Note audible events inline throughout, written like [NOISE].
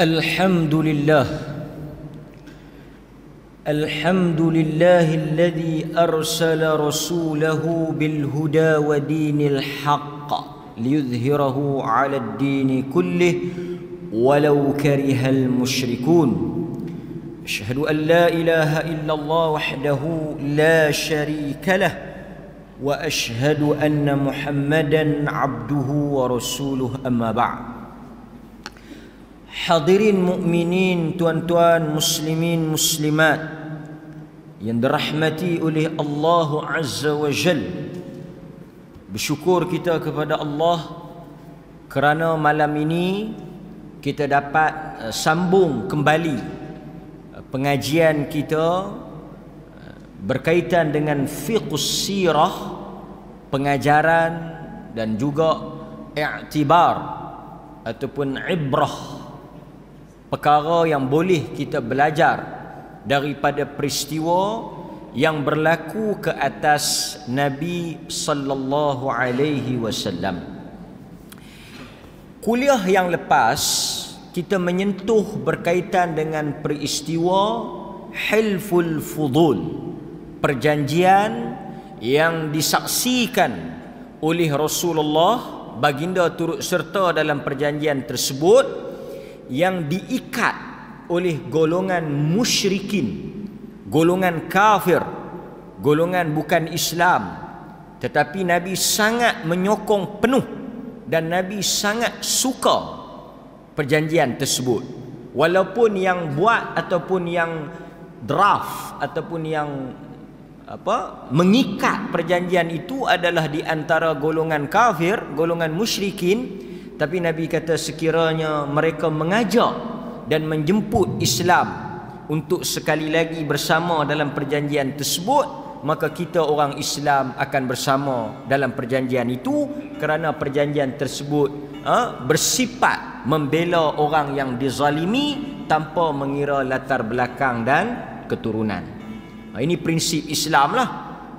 الحمد لله الحمد لله الذي ارسل رسوله بالهدى ودين الحق ليظهره على الدين كله ولو كره المشركون اشهد ان لا اله الا الله وحده لا شريك له واشهد ان محمدا عبده ورسوله اما بعد Hadirin mukminin tuan-tuan muslimin muslimat yang dirahmati oleh Allah Azza wa Jal. Bersyukur kita kepada Allah kerana malam ini kita dapat eh, sambung kembali eh, pengajian kita eh, berkaitan dengan fiqh sirah pengajaran dan juga i'tibar ataupun ibrah perkara yang boleh kita belajar daripada peristiwa yang berlaku ke atas Nabi sallallahu alaihi wasallam. Kuliah yang lepas kita menyentuh berkaitan dengan peristiwa Hilful Fudul. Perjanjian yang disaksikan oleh Rasulullah baginda turut serta dalam perjanjian tersebut yang diikat oleh golongan musyrikin golongan kafir golongan bukan Islam tetapi Nabi sangat menyokong penuh dan Nabi sangat suka perjanjian tersebut walaupun yang buat ataupun yang draft ataupun yang apa mengikat perjanjian itu adalah di antara golongan kafir golongan musyrikin tapi Nabi kata sekiranya mereka mengajak dan menjemput Islam untuk sekali lagi bersama dalam perjanjian tersebut maka kita orang Islam akan bersama dalam perjanjian itu kerana perjanjian tersebut ha, bersifat membela orang yang dizalimi tanpa mengira latar belakang dan keturunan. Ha, ini prinsip Islam lah.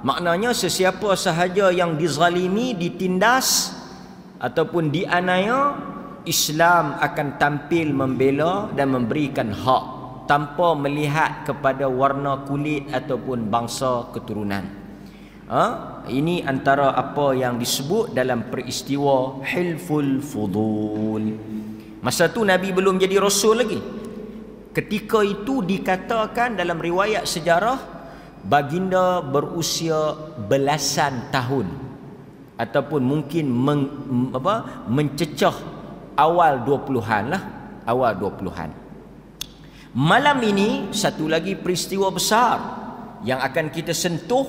Maknanya sesiapa sahaja yang dizalimi, ditindas, ataupun dianaya Islam akan tampil membela dan memberikan hak tanpa melihat kepada warna kulit ataupun bangsa keturunan. Ha? Ini antara apa yang disebut dalam peristiwa Hilful Fudul. Masa tu Nabi belum jadi rasul lagi. Ketika itu dikatakan dalam riwayat sejarah baginda berusia belasan tahun ataupun mungkin meng, apa mencecah awal 20-an lah awal 20-an malam ini satu lagi peristiwa besar yang akan kita sentuh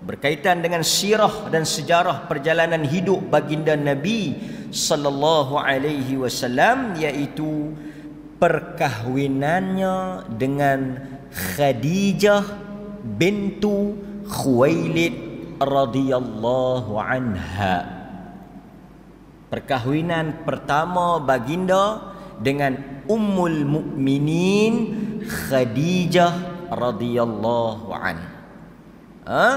berkaitan dengan sirah dan sejarah perjalanan hidup baginda Nabi sallallahu alaihi wasallam iaitu perkahwinannya dengan Khadijah bintu Khuwailid radhiyallahu anha perkahwinan pertama baginda dengan ummul mukminin khadijah radhiyallahu an ha?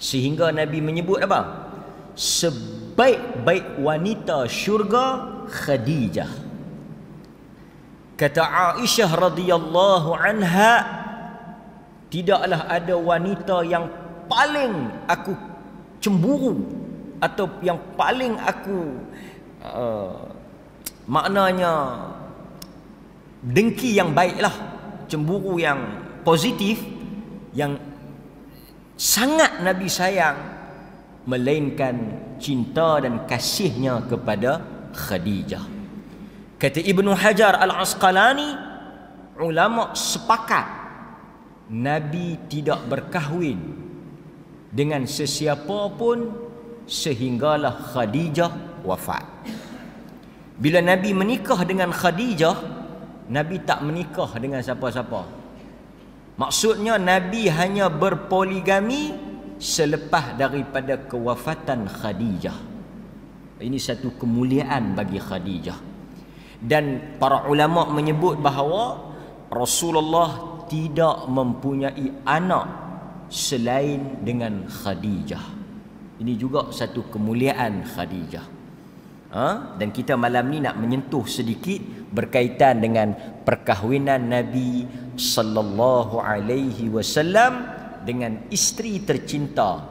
sehingga nabi menyebut apa sebaik-baik wanita syurga khadijah kata aisyah radhiyallahu anha tidaklah ada wanita yang paling aku cemburu atau yang paling aku uh, maknanya dengki yang baiklah cemburu yang positif yang sangat nabi sayang melainkan cinta dan kasihnya kepada khadijah kata ibnu hajar al-asqalani ulama sepakat nabi tidak berkahwin dengan sesiapa pun sehinggalah Khadijah wafat. Bila Nabi menikah dengan Khadijah, Nabi tak menikah dengan siapa-siapa. Maksudnya Nabi hanya berpoligami selepas daripada kewafatan Khadijah. Ini satu kemuliaan bagi Khadijah. Dan para ulama menyebut bahawa Rasulullah tidak mempunyai anak selain dengan Khadijah. Ini juga satu kemuliaan Khadijah. Ha? Dan kita malam ni nak menyentuh sedikit berkaitan dengan perkahwinan Nabi sallallahu alaihi wasallam dengan isteri tercinta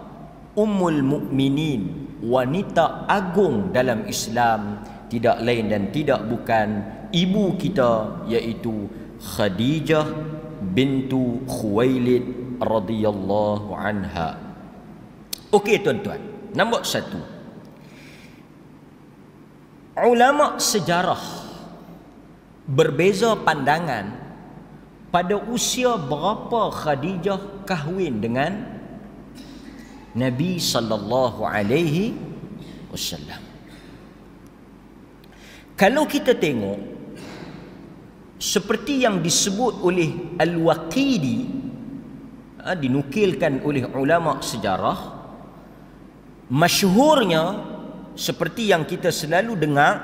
Ummul Mukminin, wanita agung dalam Islam, tidak lain dan tidak bukan ibu kita yaitu Khadijah bintu Khuwailid radhiyallahu anha. Okey tuan-tuan. Nombor satu. Ulama sejarah berbeza pandangan pada usia berapa Khadijah kahwin dengan Nabi sallallahu alaihi wasallam. Kalau kita tengok seperti yang disebut oleh Al-Waqidi ha, dinukilkan oleh ulama sejarah masyhurnya seperti yang kita selalu dengar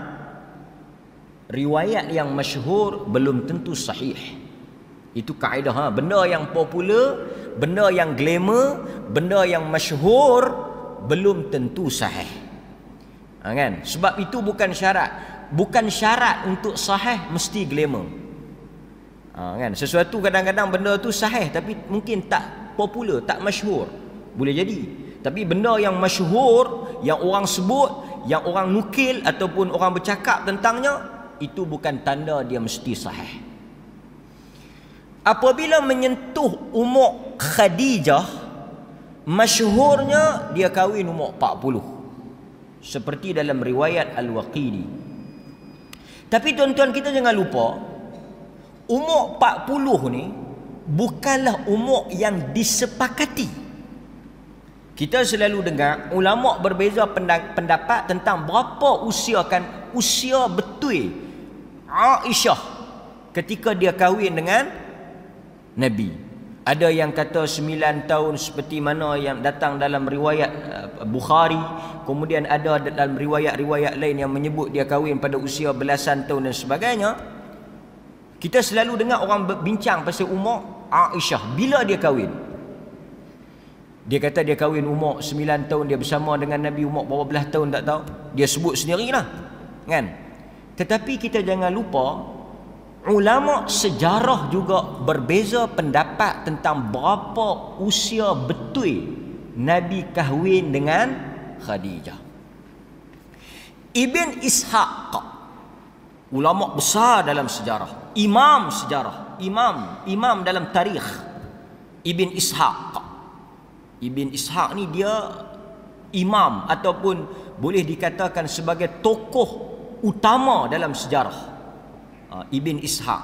riwayat yang masyhur belum tentu sahih itu kaedah ha? benda yang popular benda yang glamour benda yang masyhur belum tentu sahih ha, kan sebab itu bukan syarat bukan syarat untuk sahih mesti glamour ha, kan sesuatu kadang-kadang benda tu sahih tapi mungkin tak popular tak masyhur boleh jadi tapi benda yang masyhur yang orang sebut yang orang nukil ataupun orang bercakap tentangnya itu bukan tanda dia mesti sahih apabila menyentuh umur khadijah masyhurnya dia kahwin umur 40 seperti dalam riwayat al-waqidi tapi tuan-tuan kita jangan lupa Umur 40 ni bukanlah umur yang disepakati. Kita selalu dengar ulama berbeza pendapat tentang berapa usia kan usia betul Aisyah ketika dia kahwin dengan Nabi. Ada yang kata 9 tahun seperti mana yang datang dalam riwayat eh, Bukhari, kemudian ada dalam riwayat-riwayat lain yang menyebut dia kahwin pada usia belasan tahun dan sebagainya. Kita selalu dengar orang bincang pasal umur Aisyah. Bila dia kahwin? Dia kata dia kahwin umur 9 tahun. Dia bersama dengan Nabi umur berapa belah tahun tak tahu. Dia sebut sendirilah. Kan? Tetapi kita jangan lupa ulama sejarah juga berbeza pendapat tentang berapa usia betul Nabi kahwin dengan Khadijah. Ibn Ishaq ulama besar dalam sejarah imam sejarah imam imam dalam tarikh Ibn Ishaq Ibn Ishaq ni dia imam ataupun boleh dikatakan sebagai tokoh utama dalam sejarah ah, Ibn Ishaq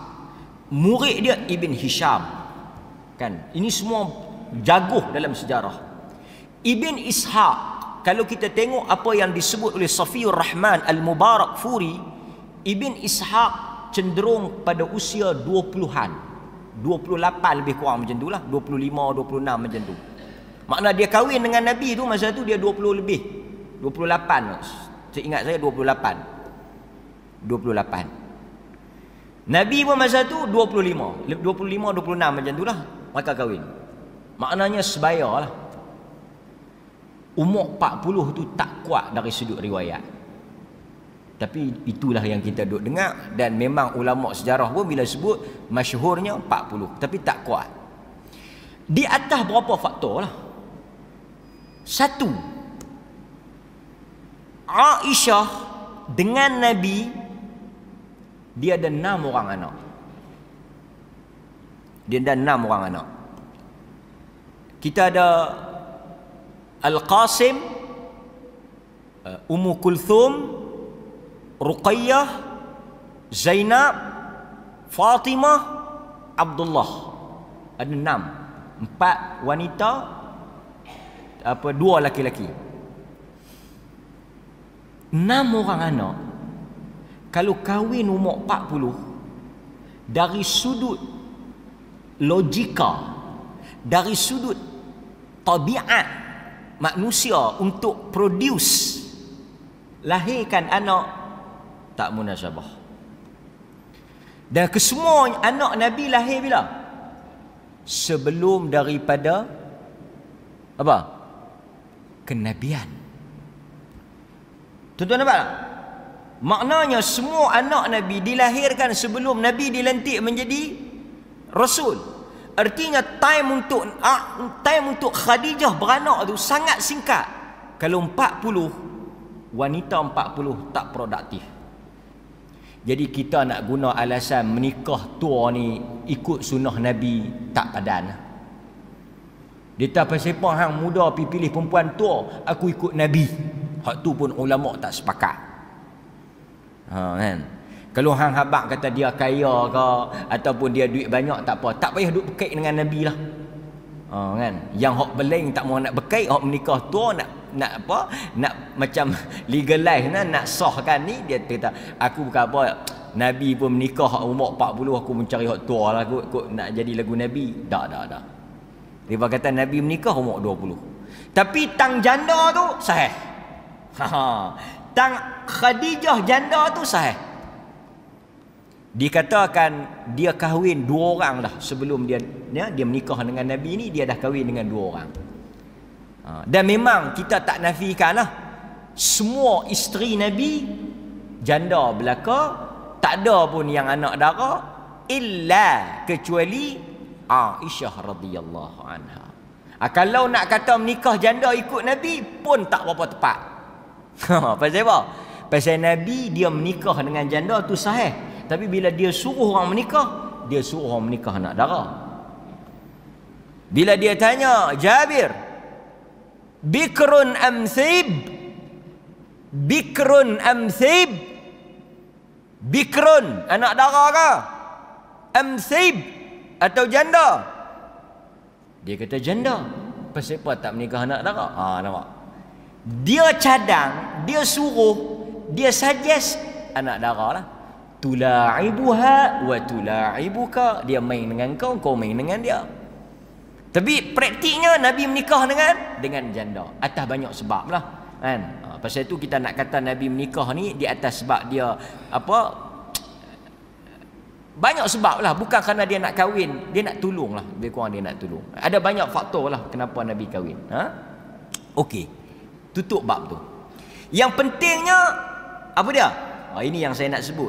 murid dia Ibn Hisham kan ini semua jaguh dalam sejarah Ibn Ishaq kalau kita tengok apa yang disebut oleh Safiur Rahman Al-Mubarak Furi Ibn Ishaq cenderung pada usia 20-an 28 lebih kurang macam tu lah 25, 26 macam tu Maknanya dia kahwin dengan Nabi tu masa tu dia 20 lebih 28 saya ingat saya 28 28 Nabi pun masa tu 25 25, 26 macam tu lah mereka kahwin maknanya sebaya lah umur 40 tu tak kuat dari sudut riwayat tapi itulah yang kita duk dengar dan memang ulama sejarah pun bila sebut masyhurnya 40 tapi tak kuat. Di atas berapa faktor lah. Satu. Aisyah dengan Nabi dia ada enam orang anak. Dia ada enam orang anak. Kita ada Al-Qasim, uh, Ummu Kulthum, Ruqayyah Zainab Fatimah Abdullah ada enam empat wanita apa dua laki-laki enam orang anak kalau kahwin umur empat puluh, dari sudut logika dari sudut tabiat manusia untuk produce lahirkan anak tak munasabah. Dan kesemua anak Nabi lahir bila? Sebelum daripada apa? Kenabian. Tuan-tuan nampak tak? Maknanya semua anak Nabi dilahirkan sebelum Nabi dilantik menjadi Rasul. Artinya time untuk ah, time untuk Khadijah beranak tu sangat singkat. Kalau 40 wanita 40 tak produktif. Jadi kita nak guna alasan menikah tua ni ikut sunnah Nabi tak padan. Dia tak pasal hang muda pi pilih perempuan tua, aku ikut Nabi. Hak tu pun ulama tak sepakat. Ha kan. Kalau hang habaq kata dia kaya ke ataupun dia duit banyak tak apa, tak payah duk pekik dengan Nabi lah. Ha, kan? Yang hok beleng tak mau nak bekai, hok menikah tua nak nak apa? Nak macam [LAUGHS] legalize nah, nak sah kan? ni dia kata aku bukan apa Nabi pun menikah umur 40 aku mencari hok tua lah aku, aku, nak jadi lagu Nabi. Tak tak tak. Dia kata Nabi menikah umur 20. Tapi tang janda tu sahih. [LAUGHS] Ha, ha, tang Khadijah janda tu sahih. Dikatakan dia kahwin dua orang dah sebelum dia ya, dia menikah dengan Nabi ini dia dah kahwin dengan dua orang. Ha, dan memang kita tak nafikan lah semua isteri Nabi janda belaka tak ada pun yang anak dara illa kecuali Aisyah radhiyallahu anha. Ha, kalau nak kata menikah janda ikut Nabi pun tak berapa tepat. [LAUGHS] Ha, pasal apa? Pasal Nabi dia menikah dengan janda tu sahih. Tapi bila dia suruh orang menikah, dia suruh orang menikah nak darah. Bila dia tanya, Jabir, Bikrun amthib? Bikrun amthib? Bikrun, anak darah ke? Amthib? Atau janda? Dia kata janda. Pasal tak menikah anak darah? Ha, nampak? Dia cadang, dia suruh, dia suggest anak darah lah tulaibuha wa tulaibuka dia main dengan kau kau main dengan dia tapi praktiknya nabi menikah dengan dengan janda atas banyak sebab lah kan ha, pasal itu kita nak kata nabi menikah ni di atas sebab dia apa banyak sebab lah bukan kerana dia nak kahwin dia nak tolong lah lebih kurang dia nak tolong ada banyak faktor lah kenapa nabi kahwin ha? Okey. Tutup bab tu. Yang pentingnya apa dia? Ha, ini yang saya nak sebut.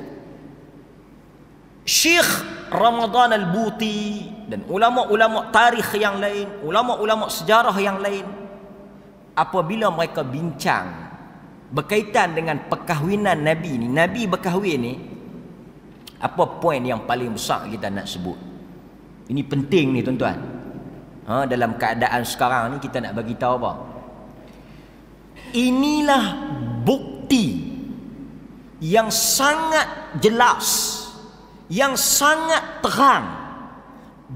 Syekh Ramadan Al-Buti dan ulama-ulama tarikh yang lain, ulama-ulama sejarah yang lain apabila mereka bincang berkaitan dengan perkahwinan Nabi ni, Nabi berkahwin ni apa poin yang paling besar kita nak sebut? Ini penting ni tuan-tuan. Ha, dalam keadaan sekarang ni kita nak bagi tahu apa? Inilah bukti yang sangat jelas yang sangat terang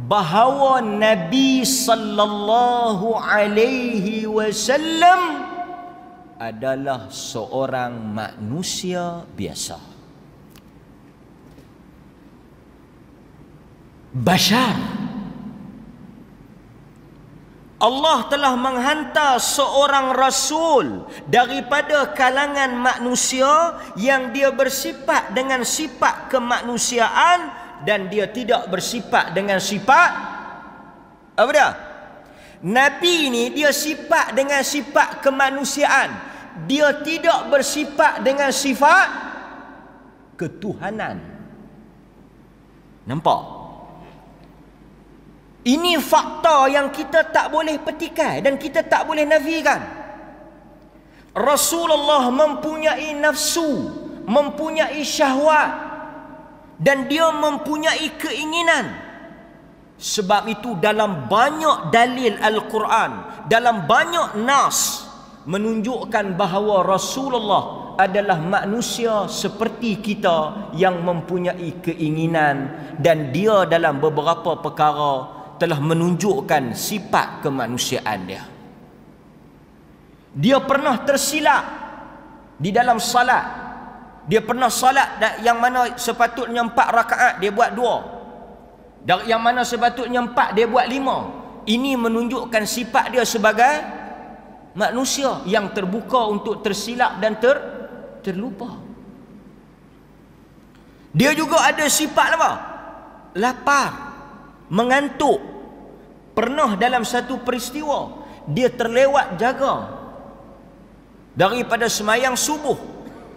bahawa Nabi sallallahu alaihi wasallam adalah seorang manusia biasa. Bashar Allah telah menghantar seorang rasul daripada kalangan manusia yang dia bersifat dengan sifat kemanusiaan dan dia tidak bersifat dengan sifat apa dia? Nabi ini dia sifat dengan sifat kemanusiaan. Dia tidak bersifat dengan sifat ketuhanan. Nampak? Ini fakta yang kita tak boleh petikai dan kita tak boleh nafikan. Rasulullah mempunyai nafsu, mempunyai syahwat dan dia mempunyai keinginan. Sebab itu dalam banyak dalil Al-Quran, dalam banyak nas menunjukkan bahawa Rasulullah adalah manusia seperti kita yang mempunyai keinginan dan dia dalam beberapa perkara telah menunjukkan sifat kemanusiaan dia. Dia pernah tersilap di dalam salat. Dia pernah salat yang mana sepatutnya empat rakaat dia buat dua. Dan yang mana sepatutnya empat dia buat lima. Ini menunjukkan sifat dia sebagai manusia yang terbuka untuk tersilap dan ter terlupa. Dia juga ada sifat apa? Lapar mengantuk pernah dalam satu peristiwa dia terlewat jaga daripada semayang subuh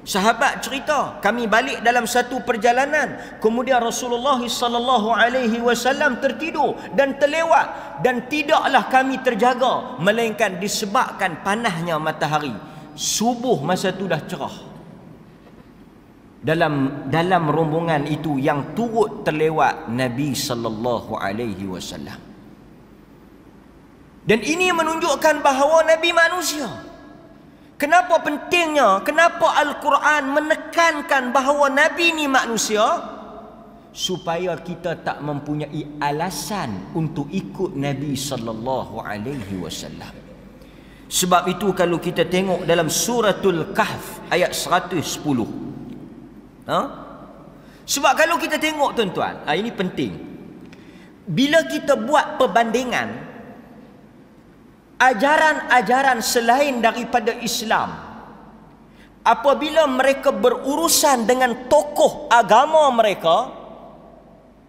sahabat cerita kami balik dalam satu perjalanan kemudian Rasulullah sallallahu alaihi wasallam tertidur dan terlewat dan tidaklah kami terjaga melainkan disebabkan panahnya matahari subuh masa itu dah cerah dalam dalam rombongan itu yang turut terlewat Nabi sallallahu alaihi wasallam. Dan ini menunjukkan bahawa Nabi manusia. Kenapa pentingnya? Kenapa Al-Quran menekankan bahawa Nabi ni manusia? Supaya kita tak mempunyai alasan untuk ikut Nabi sallallahu alaihi wasallam. Sebab itu kalau kita tengok dalam suratul Kahf ayat 110 Ha? Sebab kalau kita tengok tuan-tuan, ha, ini penting. Bila kita buat perbandingan ajaran-ajaran selain daripada Islam apabila mereka berurusan dengan tokoh agama mereka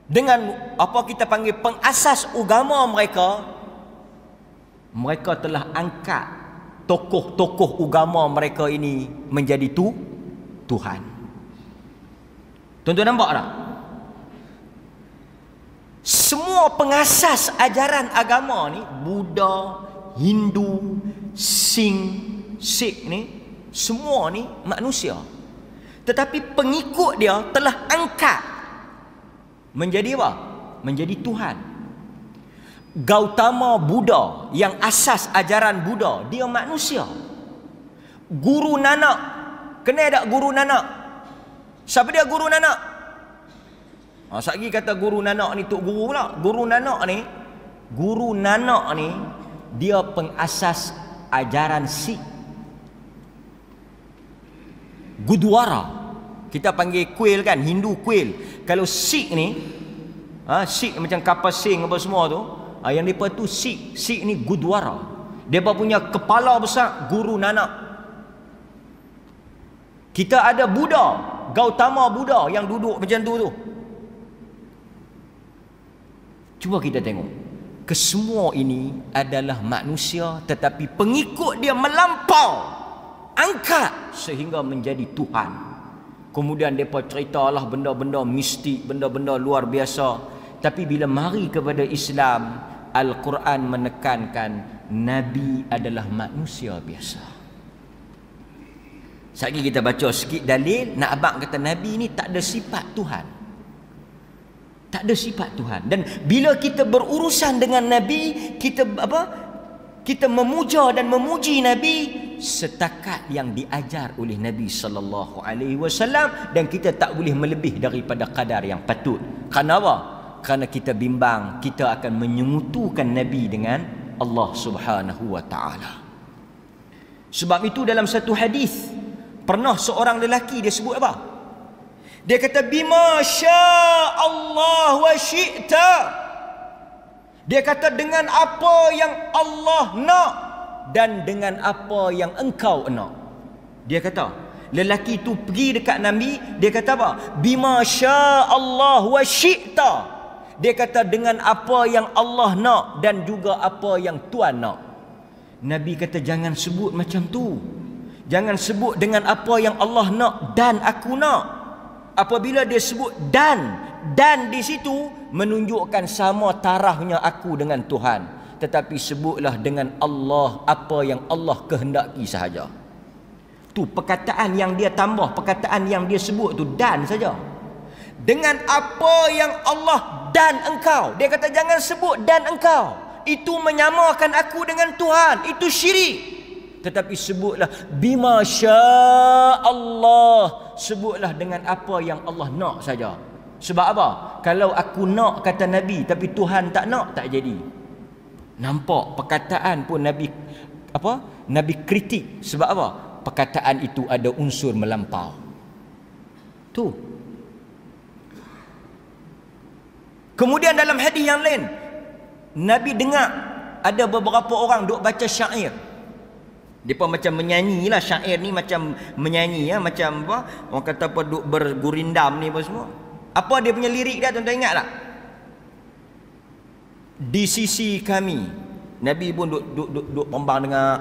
dengan apa kita panggil pengasas agama mereka mereka telah angkat tokoh-tokoh agama mereka ini menjadi tu Tuhan Tuan-tuan nampak tak? Semua pengasas ajaran agama ni Buddha, Hindu, Singh, Sikh ni Semua ni manusia Tetapi pengikut dia telah angkat Menjadi apa? Menjadi Tuhan Gautama Buddha Yang asas ajaran Buddha Dia manusia Guru Nanak Kena ada Guru Nanak? Siapa dia guru nanak? Ha, Sekejap kata guru nanak ni tok guru pula. Guru nanak ni, guru nanak ni, dia pengasas ajaran si. Gudwara. Kita panggil kuil kan, Hindu kuil. Kalau si ni, ha, si macam kapal sing apa semua tu, ha, yang mereka tu si, si ni gudwara. Dia punya kepala besar, guru nanak. Kita ada Buddha, Gautama Buddha yang duduk macam tu tu. Cuba kita tengok. Kesemua ini adalah manusia tetapi pengikut dia melampau. Angkat sehingga menjadi Tuhan. Kemudian mereka ceritalah benda-benda mistik, benda-benda luar biasa. Tapi bila mari kepada Islam, Al-Quran menekankan Nabi adalah manusia biasa. Sekejap lagi kita baca sikit dalil, nak abang kata Nabi ni tak ada sifat Tuhan. Tak ada sifat Tuhan. Dan bila kita berurusan dengan Nabi, kita apa? Kita memuja dan memuji Nabi setakat yang diajar oleh Nabi sallallahu alaihi wasallam dan kita tak boleh melebih daripada kadar yang patut. Kerana apa? Kerana kita bimbang kita akan menyengutukan Nabi dengan Allah Subhanahu wa taala. Sebab itu dalam satu hadis Pernah seorang lelaki dia sebut apa? Dia kata bima sya Allah wa syi'ta. Dia kata dengan apa yang Allah nak dan dengan apa yang engkau nak. Dia kata lelaki tu pergi dekat Nabi, dia kata apa? Bima sya Allah wa syi'ta. Dia kata dengan apa yang Allah nak dan juga apa yang Tuhan nak. Nabi kata jangan sebut macam tu. Jangan sebut dengan apa yang Allah nak dan aku nak. Apabila dia sebut dan dan di situ menunjukkan sama tarahnya aku dengan Tuhan. Tetapi sebutlah dengan Allah apa yang Allah kehendaki sahaja. Tu perkataan yang dia tambah, perkataan yang dia sebut tu dan saja. Dengan apa yang Allah dan engkau. Dia kata jangan sebut dan engkau. Itu menyamakan aku dengan Tuhan. Itu syirik tetapi sebutlah bima Allah sebutlah dengan apa yang Allah nak saja sebab apa kalau aku nak kata nabi tapi Tuhan tak nak tak jadi nampak perkataan pun nabi apa nabi kritik sebab apa perkataan itu ada unsur melampau tu kemudian dalam hadis yang lain nabi dengar ada beberapa orang duk baca syair Depa macam menyanyi lah syair ni macam menyanyi ya macam apa orang kata apa duk bergurindam ni apa semua. Apa dia punya lirik dia tuan-tuan ingat tak? Di sisi kami Nabi pun duk duk duk, duk pembang dengar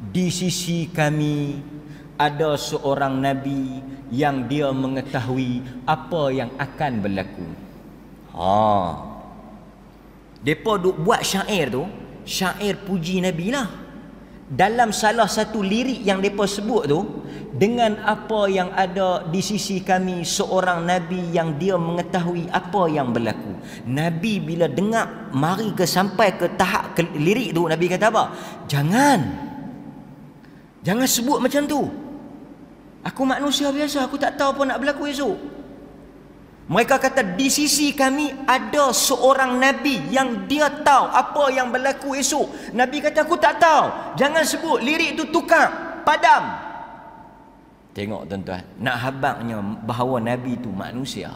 di sisi kami ada seorang nabi yang dia mengetahui apa yang akan berlaku. Ha. Depa duk buat syair tu, syair puji Nabi lah dalam salah satu lirik yang mereka sebut tu dengan apa yang ada di sisi kami seorang Nabi yang dia mengetahui apa yang berlaku Nabi bila dengar mari ke sampai ke tahap ke lirik tu Nabi kata apa? jangan jangan sebut macam tu aku manusia biasa aku tak tahu apa nak berlaku esok mereka kata di sisi kami ada seorang Nabi yang dia tahu apa yang berlaku esok. Nabi kata aku tak tahu. Jangan sebut lirik itu tukar. Padam. Tengok tuan-tuan. Nak habaknya bahawa Nabi itu manusia.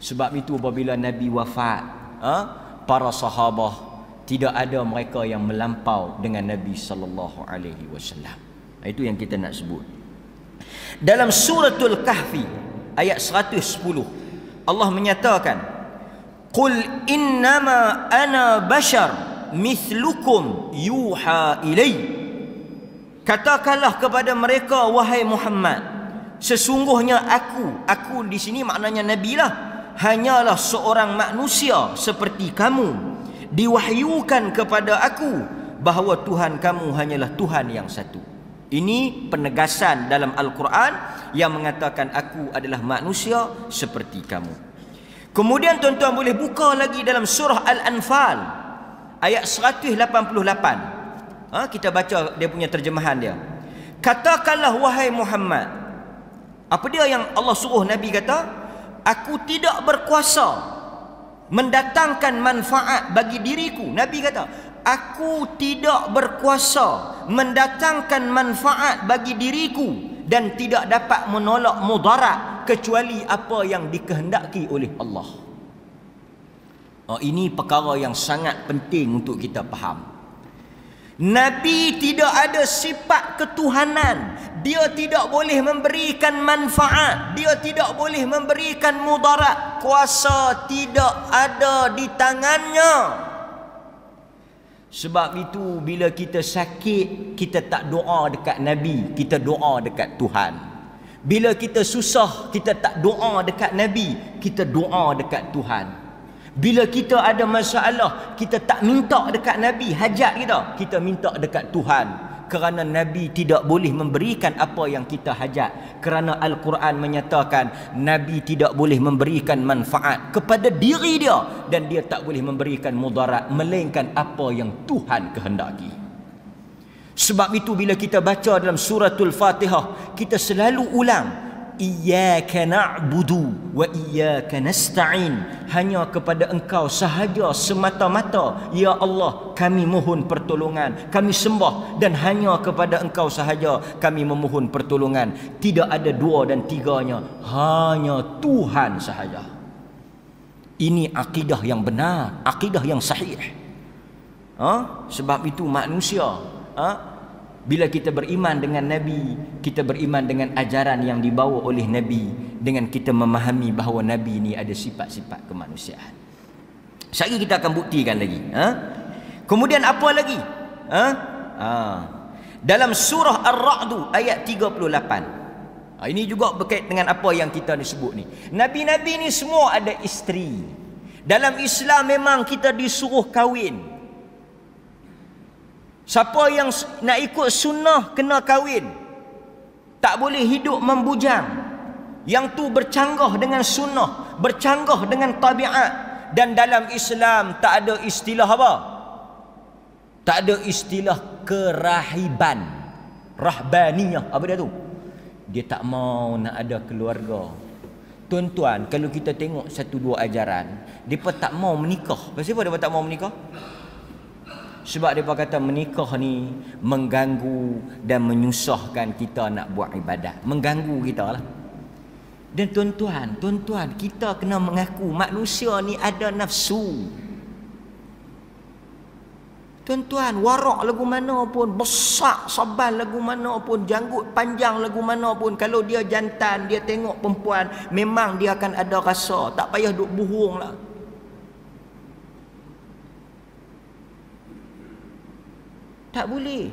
Sebab itu apabila Nabi wafat. Ha, para sahabah tidak ada mereka yang melampau dengan Nabi saw. Itu yang kita nak sebut. Dalam suratul Kahfi ayat 110 Allah menyatakan qul innama ana bashar mithlukum yuha ilai katakanlah kepada mereka wahai Muhammad sesungguhnya aku aku di sini maknanya nabi lah hanyalah seorang manusia seperti kamu diwahyukan kepada aku bahawa Tuhan kamu hanyalah Tuhan yang satu ini penegasan dalam Al-Quran yang mengatakan aku adalah manusia seperti kamu. Kemudian tuan-tuan boleh buka lagi dalam surah Al-Anfal ayat 188. Ha, kita baca dia punya terjemahan dia. Katakanlah wahai Muhammad. Apa dia yang Allah suruh Nabi kata? Aku tidak berkuasa mendatangkan manfaat bagi diriku. Nabi kata, aku tidak berkuasa mendatangkan manfaat bagi diriku dan tidak dapat menolak mudarat kecuali apa yang dikehendaki oleh Allah. Oh, ini perkara yang sangat penting untuk kita faham. Nabi tidak ada sifat ketuhanan. Dia tidak boleh memberikan manfaat. Dia tidak boleh memberikan mudarat. Kuasa tidak ada di tangannya. Sebab itu bila kita sakit, kita tak doa dekat Nabi, kita doa dekat Tuhan. Bila kita susah, kita tak doa dekat Nabi, kita doa dekat Tuhan. Bila kita ada masalah, kita tak minta dekat Nabi, hajat kita, kita minta dekat Tuhan kerana Nabi tidak boleh memberikan apa yang kita hajat kerana Al-Quran menyatakan Nabi tidak boleh memberikan manfaat kepada diri dia dan dia tak boleh memberikan mudarat melainkan apa yang Tuhan kehendaki sebab itu bila kita baca dalam suratul fatihah kita selalu ulang iyyaka na'budu wa iyyaka nasta'in hanya kepada engkau sahaja semata-mata ya Allah kami mohon pertolongan kami sembah dan hanya kepada engkau sahaja kami memohon pertolongan tidak ada dua dan tiganya hanya Tuhan sahaja ini akidah yang benar akidah yang sahih ha? sebab itu manusia ha? Bila kita beriman dengan Nabi, kita beriman dengan ajaran yang dibawa oleh Nabi dengan kita memahami bahawa Nabi ini ada sifat-sifat kemanusiaan. Sekali kita akan buktikan lagi. Ha? Kemudian apa lagi? Ha? ha? Dalam surah Ar-Ra'd ayat 38. Ha, ini juga berkait dengan apa yang kita ni sebut ni. Nabi-nabi ni semua ada isteri. Dalam Islam memang kita disuruh kahwin. Siapa yang nak ikut sunnah kena kahwin. Tak boleh hidup membujang. Yang tu bercanggah dengan sunnah, bercanggah dengan tabiat dan dalam Islam tak ada istilah apa? Tak ada istilah kerahiban. Rahbaniyah apa dia tu? Dia tak mau nak ada keluarga. Tuan-tuan, kalau kita tengok satu dua ajaran, depa tak mau menikah. Pasal apa depa tak mau menikah? sebab dia kata menikah ni mengganggu dan menyusahkan kita nak buat ibadat mengganggu kita lah dan tuan-tuan, tuan-tuan kita kena mengaku manusia ni ada nafsu Tuan-tuan, warak lagu mana pun, besar sabar lagu mana pun, janggut panjang lagu mana pun, kalau dia jantan, dia tengok perempuan, memang dia akan ada rasa. Tak payah duk buhung lah. Tak boleh.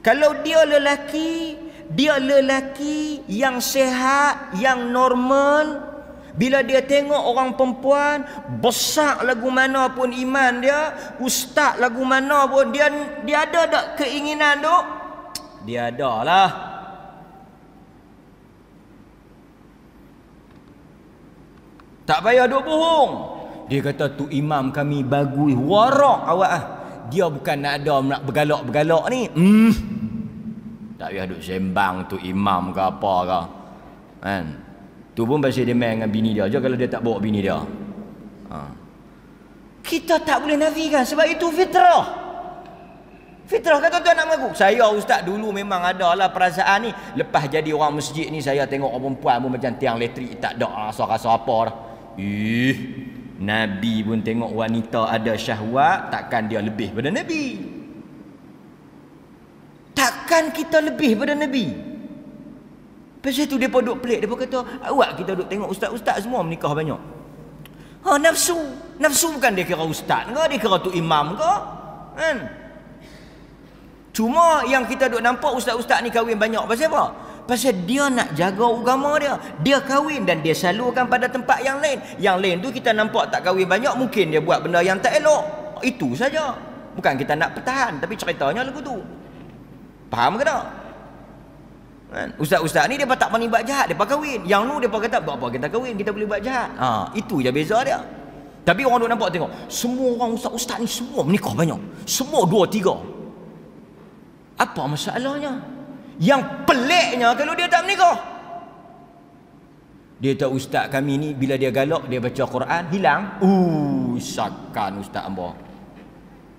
Kalau dia lelaki, dia lelaki yang sehat, yang normal, bila dia tengok orang perempuan, besar lagu mana pun iman dia, ustaz lagu mana pun, dia dia ada tak keinginan tu? Dia ada lah. Tak payah duk bohong. Dia kata tu imam kami bagus. Warak awak ah dia bukan nak ada nak bergalak-bergalak ni hmm. tak payah duduk sembang tu imam ke apa ke kan tu pun pasal dia main dengan bini dia je kalau dia tak bawa bini dia ha. kita tak boleh nafikan sebab itu fitrah fitrah kata tuan nak mengaku saya ustaz dulu memang ada lah perasaan ni lepas jadi orang masjid ni saya tengok perempuan pun macam tiang elektrik tak ada rasa-rasa apa dah eh Nabi pun tengok wanita ada syahwat, takkan dia lebih pada Nabi. Takkan kita lebih pada Nabi. Pasal tu dia depa duk pelik, depa kata, "Awak kita duk tengok ustaz-ustaz semua menikah banyak." Ha, nafsu. Nafsu bukan dia kira ustaz ke, dia kira tu imam ke? Kan? Cuma yang kita duk nampak ustaz-ustaz ni kahwin banyak pasal apa? Pasal dia nak jaga agama dia. Dia kahwin dan dia salurkan pada tempat yang lain. Yang lain tu kita nampak tak kahwin banyak. Mungkin dia buat benda yang tak elok. Itu saja. Bukan kita nak pertahan. Tapi ceritanya lagu tu. Faham ke tak? Kan? Ustaz-ustaz ni dia tak mani buat jahat. Dia kahwin. Yang lu dia kata, buat apa kita kahwin? Kita boleh buat jahat. Ha, itu je beza dia. Tapi orang duk nampak tengok. Semua orang ustaz-ustaz ni semua menikah banyak. Semua dua, tiga. Apa masalahnya? Yang peliknya kalau dia tak menikah. Dia tahu ustaz kami ni bila dia galak dia baca Quran hilang. Uh sakan ustaz hamba.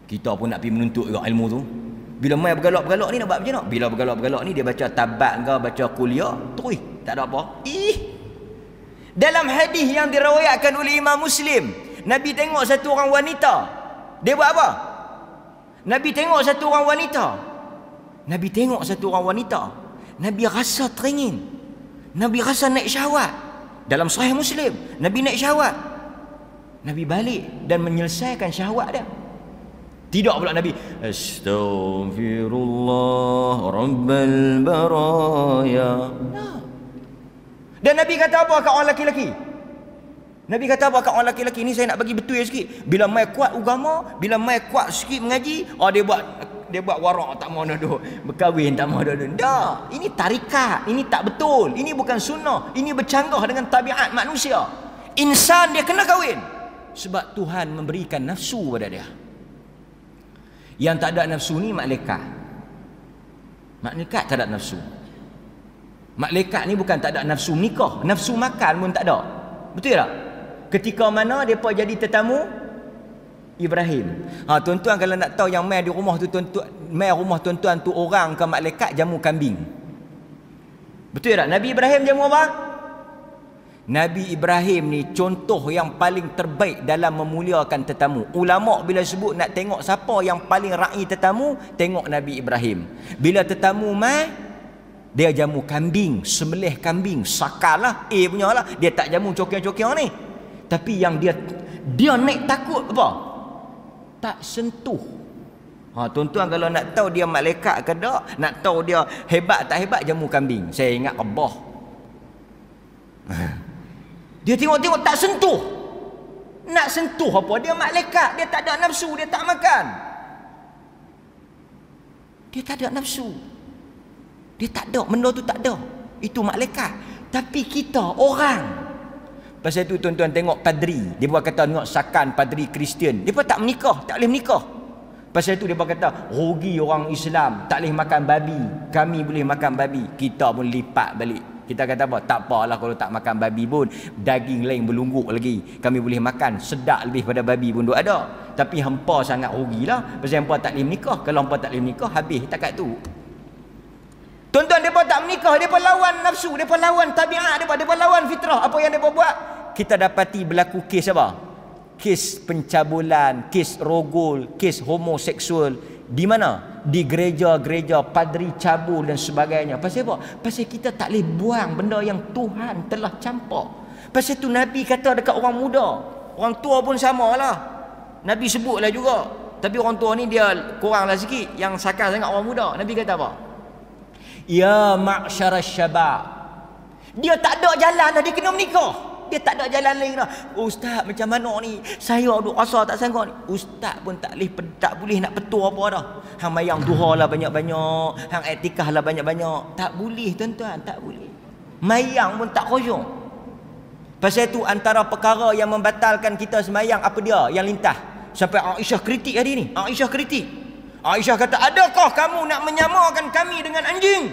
Kita pun nak pergi menuntut juga ilmu tu. Bila mai bergalak galak ni nak buat macam mana? Bila bergalak galak ni dia baca tabat ke baca kuliah, terus tak ada apa. Ih. Dalam hadis yang diriwayatkan oleh Imam Muslim, Nabi tengok satu orang wanita. Dia buat apa? Nabi tengok satu orang wanita. Nabi tengok satu orang wanita. Nabi rasa teringin. Nabi rasa naik syahwat. Dalam sahih Muslim, Nabi naik syahwat. Nabi balik dan menyelesaikan syahwat dia. Tidak pula Nabi Astaghfirullah Rabbal Baraya Dan Nabi kata apa kat orang lelaki-lelaki? Nabi kata apa kat orang lelaki-lelaki? Ini saya nak bagi betul sikit Bila mai kuat agama Bila mai kuat sikit mengaji oh, Dia buat dia buat warak tak mau nak duduk berkahwin tak mau duduk dah ini tarikat ini tak betul ini bukan sunnah ini bercanggah dengan tabiat manusia insan dia kena kahwin sebab Tuhan memberikan nafsu pada dia yang tak ada nafsu ni malaikat malaikat tak ada nafsu malaikat ni bukan tak ada nafsu nikah nafsu makan pun tak ada betul tak ketika mana depa jadi tetamu Ibrahim. Ha tuan-tuan kalau nak tahu yang mai di rumah tu tuan-tuan mai rumah tuan-tuan tu orang ke malaikat jamu kambing. Betul tak? Nabi Ibrahim jamu apa? Nabi Ibrahim ni contoh yang paling terbaik dalam memuliakan tetamu. Ulama bila sebut nak tengok siapa yang paling rai tetamu, tengok Nabi Ibrahim. Bila tetamu mai dia jamu kambing, semelih kambing, sakalah, eh lah dia tak jamu cokeng-cokeng ni. Tapi yang dia dia naik takut apa? tak sentuh. Ha, tuan-tuan kalau nak tahu dia malaikat ke tak, nak tahu dia hebat tak hebat, jamu kambing. Saya ingat Allah. [LAUGHS] Dia tengok-tengok tak sentuh. Nak sentuh apa? Dia malaikat, dia tak ada nafsu, dia tak makan. Dia tak ada nafsu. Dia tak ada, benda tu tak ada. Itu malaikat. Tapi kita orang, Pasal tu tuan-tuan tengok padri. Dia buat kata tengok sakan padri Kristian. Dia pun tak menikah. Tak boleh menikah. Pasal tu dia buat kata rugi orang Islam. Tak boleh makan babi. Kami boleh makan babi. Kita pun lipat balik. Kita kata apa? Tak apa lah kalau tak makan babi pun. Daging lain berlungguk lagi. Kami boleh makan. Sedap lebih pada babi pun duk ada. Tapi hempa sangat rugilah. Pasal hempa tak boleh menikah. Kalau hempa tak boleh menikah, habis. Takat tu. Tuan-tuan, mereka tak menikah. Mereka lawan nafsu. Mereka lawan tabiat. Mereka lawan fitrah. Apa yang mereka buat? Kita dapati berlaku kes apa? Kes pencabulan. Kes rogol. Kes homoseksual. Di mana? Di gereja-gereja. Padri cabul dan sebagainya. Pasal apa? Pasal kita tak boleh buang benda yang Tuhan telah campak. Pasal tu Nabi kata dekat orang muda. Orang tua pun samalah. Nabi sebutlah juga. Tapi orang tua ni dia kuranglah sikit. Yang sakal sangat orang muda. Nabi kata apa? Ya ma'syara syabab. Dia tak ada jalan dah dia kena menikah. Dia tak ada jalan lagi. dah. Ustaz macam mana ni? Saya duk rasa tak sanggup ni. Ustaz pun tak boleh tak boleh nak petua apa dah. Hang mayang duha lah banyak-banyak, hang etikah lah banyak-banyak. Tak boleh tuan-tuan, tak boleh. Mayang pun tak koyong. Pasal tu antara perkara yang membatalkan kita semayang apa dia yang lintah. Sampai Aisyah kritik hari ni. Aisyah kritik. Aisyah kata, adakah kamu nak menyamakan kami dengan anjing?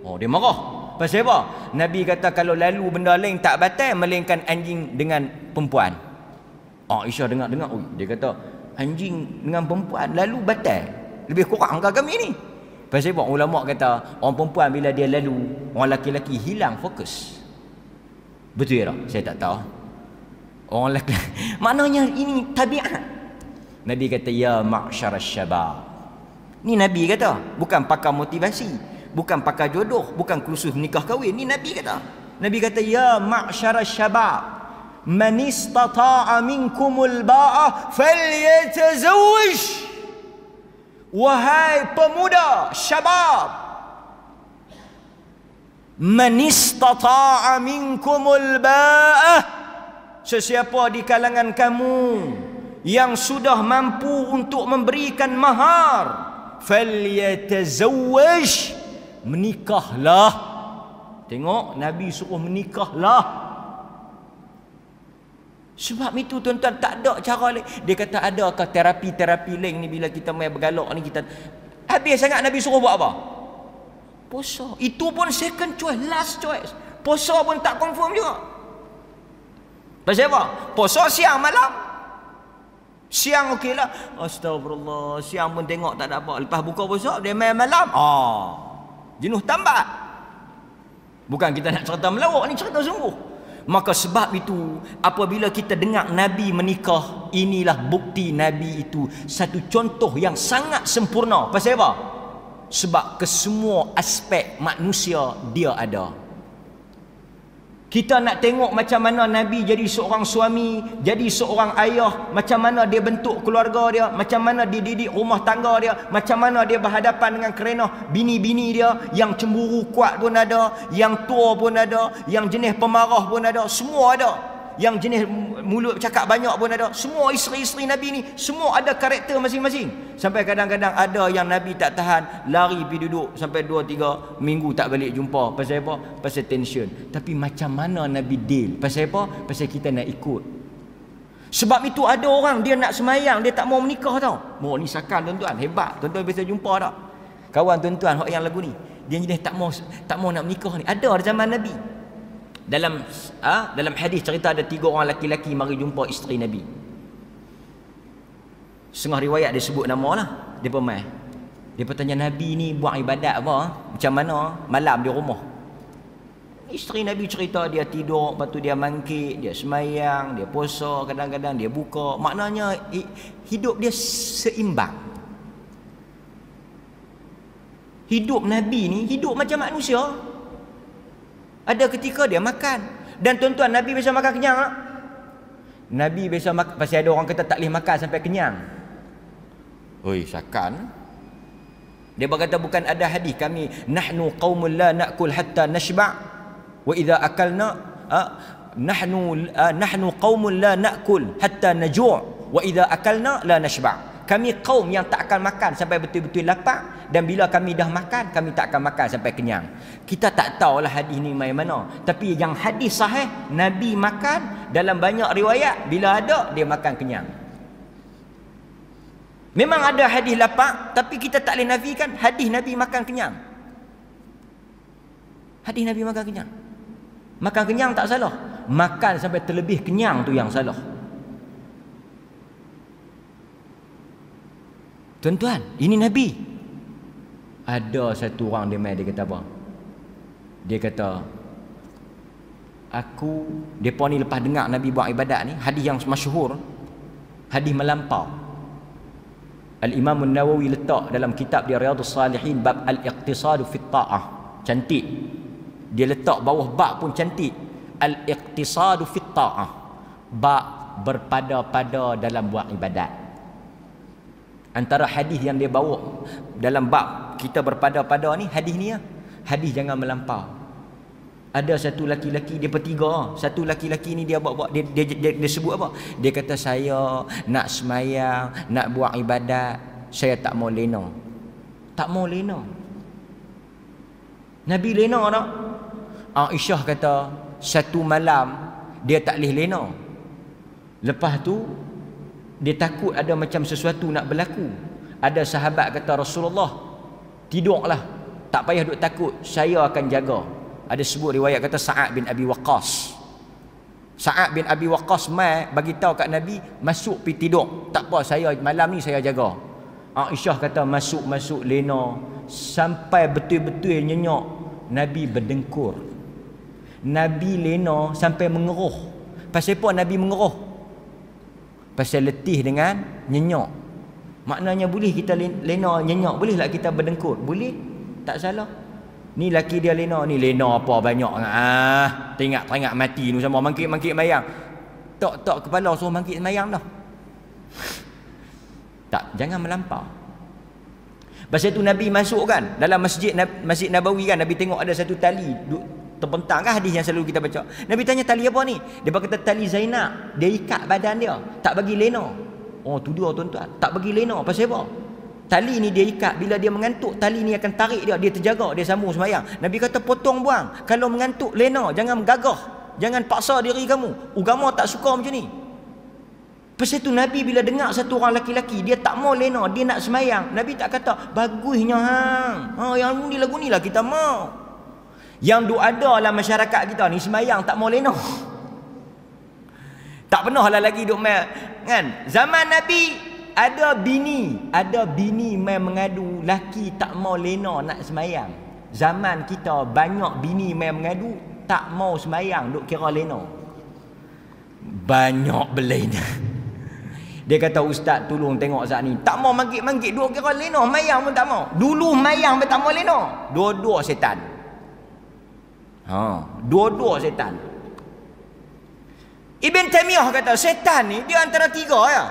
Oh, dia marah. Pasal apa? Nabi kata, kalau lalu benda lain tak batal, melainkan anjing dengan perempuan. Aisyah dengar-dengar, dia kata, anjing dengan perempuan lalu batal. Lebih kurang ke kami ni? Pasal apa? Ulama kata, orang perempuan bila dia lalu, orang laki laki hilang fokus. Betul ya tak? Saya tak tahu. Orang lelaki, [LAUGHS] maknanya ini tabiat. Nabi kata, ya ma'syarah syabab. Ni Nabi kata, bukan pakar motivasi, bukan pakar jodoh, bukan kursus nikah kahwin. Ni Nabi kata. Nabi kata, "Ya ma'syara syabab, man istata'a minkumul ba'a falyatazawwaj." Wahai pemuda, syabab. Man istata'a minkumul ba'a. Sesiapa di kalangan kamu yang sudah mampu untuk memberikan mahar, falyatazawwaj menikahlah tengok nabi suruh menikahlah sebab itu tuan-tuan tak ada cara lain dia kata ada ke terapi-terapi lain ni bila kita main bergalak ni kita habis sangat nabi suruh buat apa puasa itu pun second choice last choice puasa pun tak confirm juga pasal apa puasa siang malam Siang okey lah. Astagfirullah. Siang pun tengok tak dapat. Lepas buka besok dia main malam. oh, jenuh tambah. Bukan kita nak cerita melawak ini cerita sungguh. Maka sebab itu, apabila kita dengar Nabi menikah, inilah bukti Nabi itu. Satu contoh yang sangat sempurna. Pasal apa? Sebab kesemua aspek manusia dia ada. Kita nak tengok macam mana Nabi jadi seorang suami, jadi seorang ayah, macam mana dia bentuk keluarga dia, macam mana dia didik rumah tangga dia, macam mana dia berhadapan dengan kerenah bini-bini dia yang cemburu kuat pun ada, yang tua pun ada, yang jenis pemarah pun ada, semua ada yang jenis mulut cakap banyak pun ada. Semua isteri-isteri Nabi ni, semua ada karakter masing-masing. Sampai kadang-kadang ada yang Nabi tak tahan, lari pergi duduk sampai 2-3 minggu tak balik jumpa. Pasal apa? Pasal tension. Tapi macam mana Nabi deal? Pasal apa? Pasal kita nak ikut. Sebab itu ada orang dia nak semayang, dia tak mau menikah tau. Mau ni sakan tuan-tuan, hebat. Tuan-tuan biasa jumpa tak? Kawan tuan-tuan, hok yang lagu ni. Dia jenis tak mau tak mau nak menikah ni. Ada zaman Nabi dalam ha, dalam hadis cerita ada tiga orang laki-laki mari jumpa isteri Nabi. Setengah riwayat dia sebut nama lah. Dia pun main. Dia pun tanya Nabi ni buat ibadat apa? Ah? Macam mana ah? malam di rumah? Isteri Nabi cerita dia tidur, lepas tu dia mangkit, dia semayang, dia puasa, kadang-kadang dia buka. Maknanya hidup dia seimbang. Hidup Nabi ni hidup macam manusia, ada ketika dia makan. Dan tuan-tuan, Nabi biasa makan kenyang tak? Nabi biasa makan. Pasti ada orang kata tak boleh makan sampai kenyang. Oi, syakan. Dia berkata bukan ada hadis kami. Nahnu qawmul la na'kul hatta nashba' wa idha akalna ha? nahnu uh, nahnu qaumun la na'kul hatta najua wa idha akalna la nashba' kami kaum yang tak akan makan sampai betul-betul lapar dan bila kami dah makan kami tak akan makan sampai kenyang kita tak tahulah hadis ni main mana tapi yang hadis sahih Nabi makan dalam banyak riwayat bila ada dia makan kenyang memang ada hadis lapak tapi kita tak boleh kan hadis Nabi makan kenyang hadis Nabi makan kenyang makan kenyang tak salah makan sampai terlebih kenyang tu yang salah Tuan-tuan, ini Nabi ada satu orang dia mai dia kata apa? Dia kata aku depa ni lepas dengar Nabi buat ibadat ni hadis yang masyhur hadis melampau. Al Imam An-Nawawi letak dalam kitab dia Riyadus Salihin bab al Iqtisadu fi ta'ah. Cantik. Dia letak bawah bab pun cantik. al Iqtisadu fi ta'ah. Bab berpada-pada dalam buat ibadat antara hadis yang dia bawa dalam bab kita berpada-pada ni hadis ni lah hadis jangan melampau ada satu laki-laki dia bertiga satu laki-laki ni dia buat-buat dia, dia, dia, dia sebut apa dia kata saya nak semayang nak buat ibadat saya tak mau lena tak mau lena Nabi lena tak? Aisyah kata satu malam dia tak boleh lena lepas tu dia takut ada macam sesuatu nak berlaku ada sahabat kata Rasulullah tidurlah tak payah duk takut saya akan jaga ada sebut riwayat kata Sa'ad bin Abi Waqqas Sa'ad bin Abi Waqqas mai bagi tahu kat Nabi masuk pi tidur tak apa saya malam ni saya jaga Aisyah kata masuk-masuk lena sampai betul-betul nyenyak Nabi berdengkur Nabi lena sampai mengeruh pasal apa Nabi mengeruh Pasal letih dengan nyenyok. Maknanya boleh kita lena nyenyak, bolehlah kita berdengkur. Boleh. Tak salah. Ni laki dia lena, ni lena apa banyak Ah, tengak-tengak mati ni sama mangkit-mangkit mayang. Tok-tok kepala suruh mangkit mayang dah. Tak, jangan melampau. Pasal tu Nabi masuk kan dalam masjid Masjid Nabawi kan Nabi tengok ada satu tali terbentang kan hadis yang selalu kita baca. Nabi tanya tali apa ni? Dia pakai tali Zainab. Dia ikat badan dia. Tak bagi lena. Oh tu dia tuan-tuan. Tak bagi lena. Pasal apa? Tali ni dia ikat. Bila dia mengantuk, tali ni akan tarik dia. Dia terjaga. Dia sambung semayang. Nabi kata potong buang. Kalau mengantuk, lena. Jangan gagah. Jangan paksa diri kamu. Ugama tak suka macam ni. Pasal tu Nabi bila dengar satu orang lelaki laki Dia tak mau lena, dia nak semayang Nabi tak kata, bagusnya hang ha, Yang ni lagu ni lah kita mau yang duk ada dalam masyarakat kita ni semayang tak boleh noh. Tak pernah lah lagi duk mai kan. Zaman Nabi ada bini, ada bini mai mengadu laki tak mau lena nak semayang. Zaman kita banyak bini mai mengadu tak mau semayang duk kira lena. Banyak belain. [LAUGHS] Dia kata ustaz tolong tengok saat ni. Tak mau manggil-manggil duk kira lena, mayang pun tak mau. Dulu mayang pun tak mau lena. Dua-dua setan. Ha, dua-dua setan. Ibn Taimiyah kata setan ni dia antara tiga ya.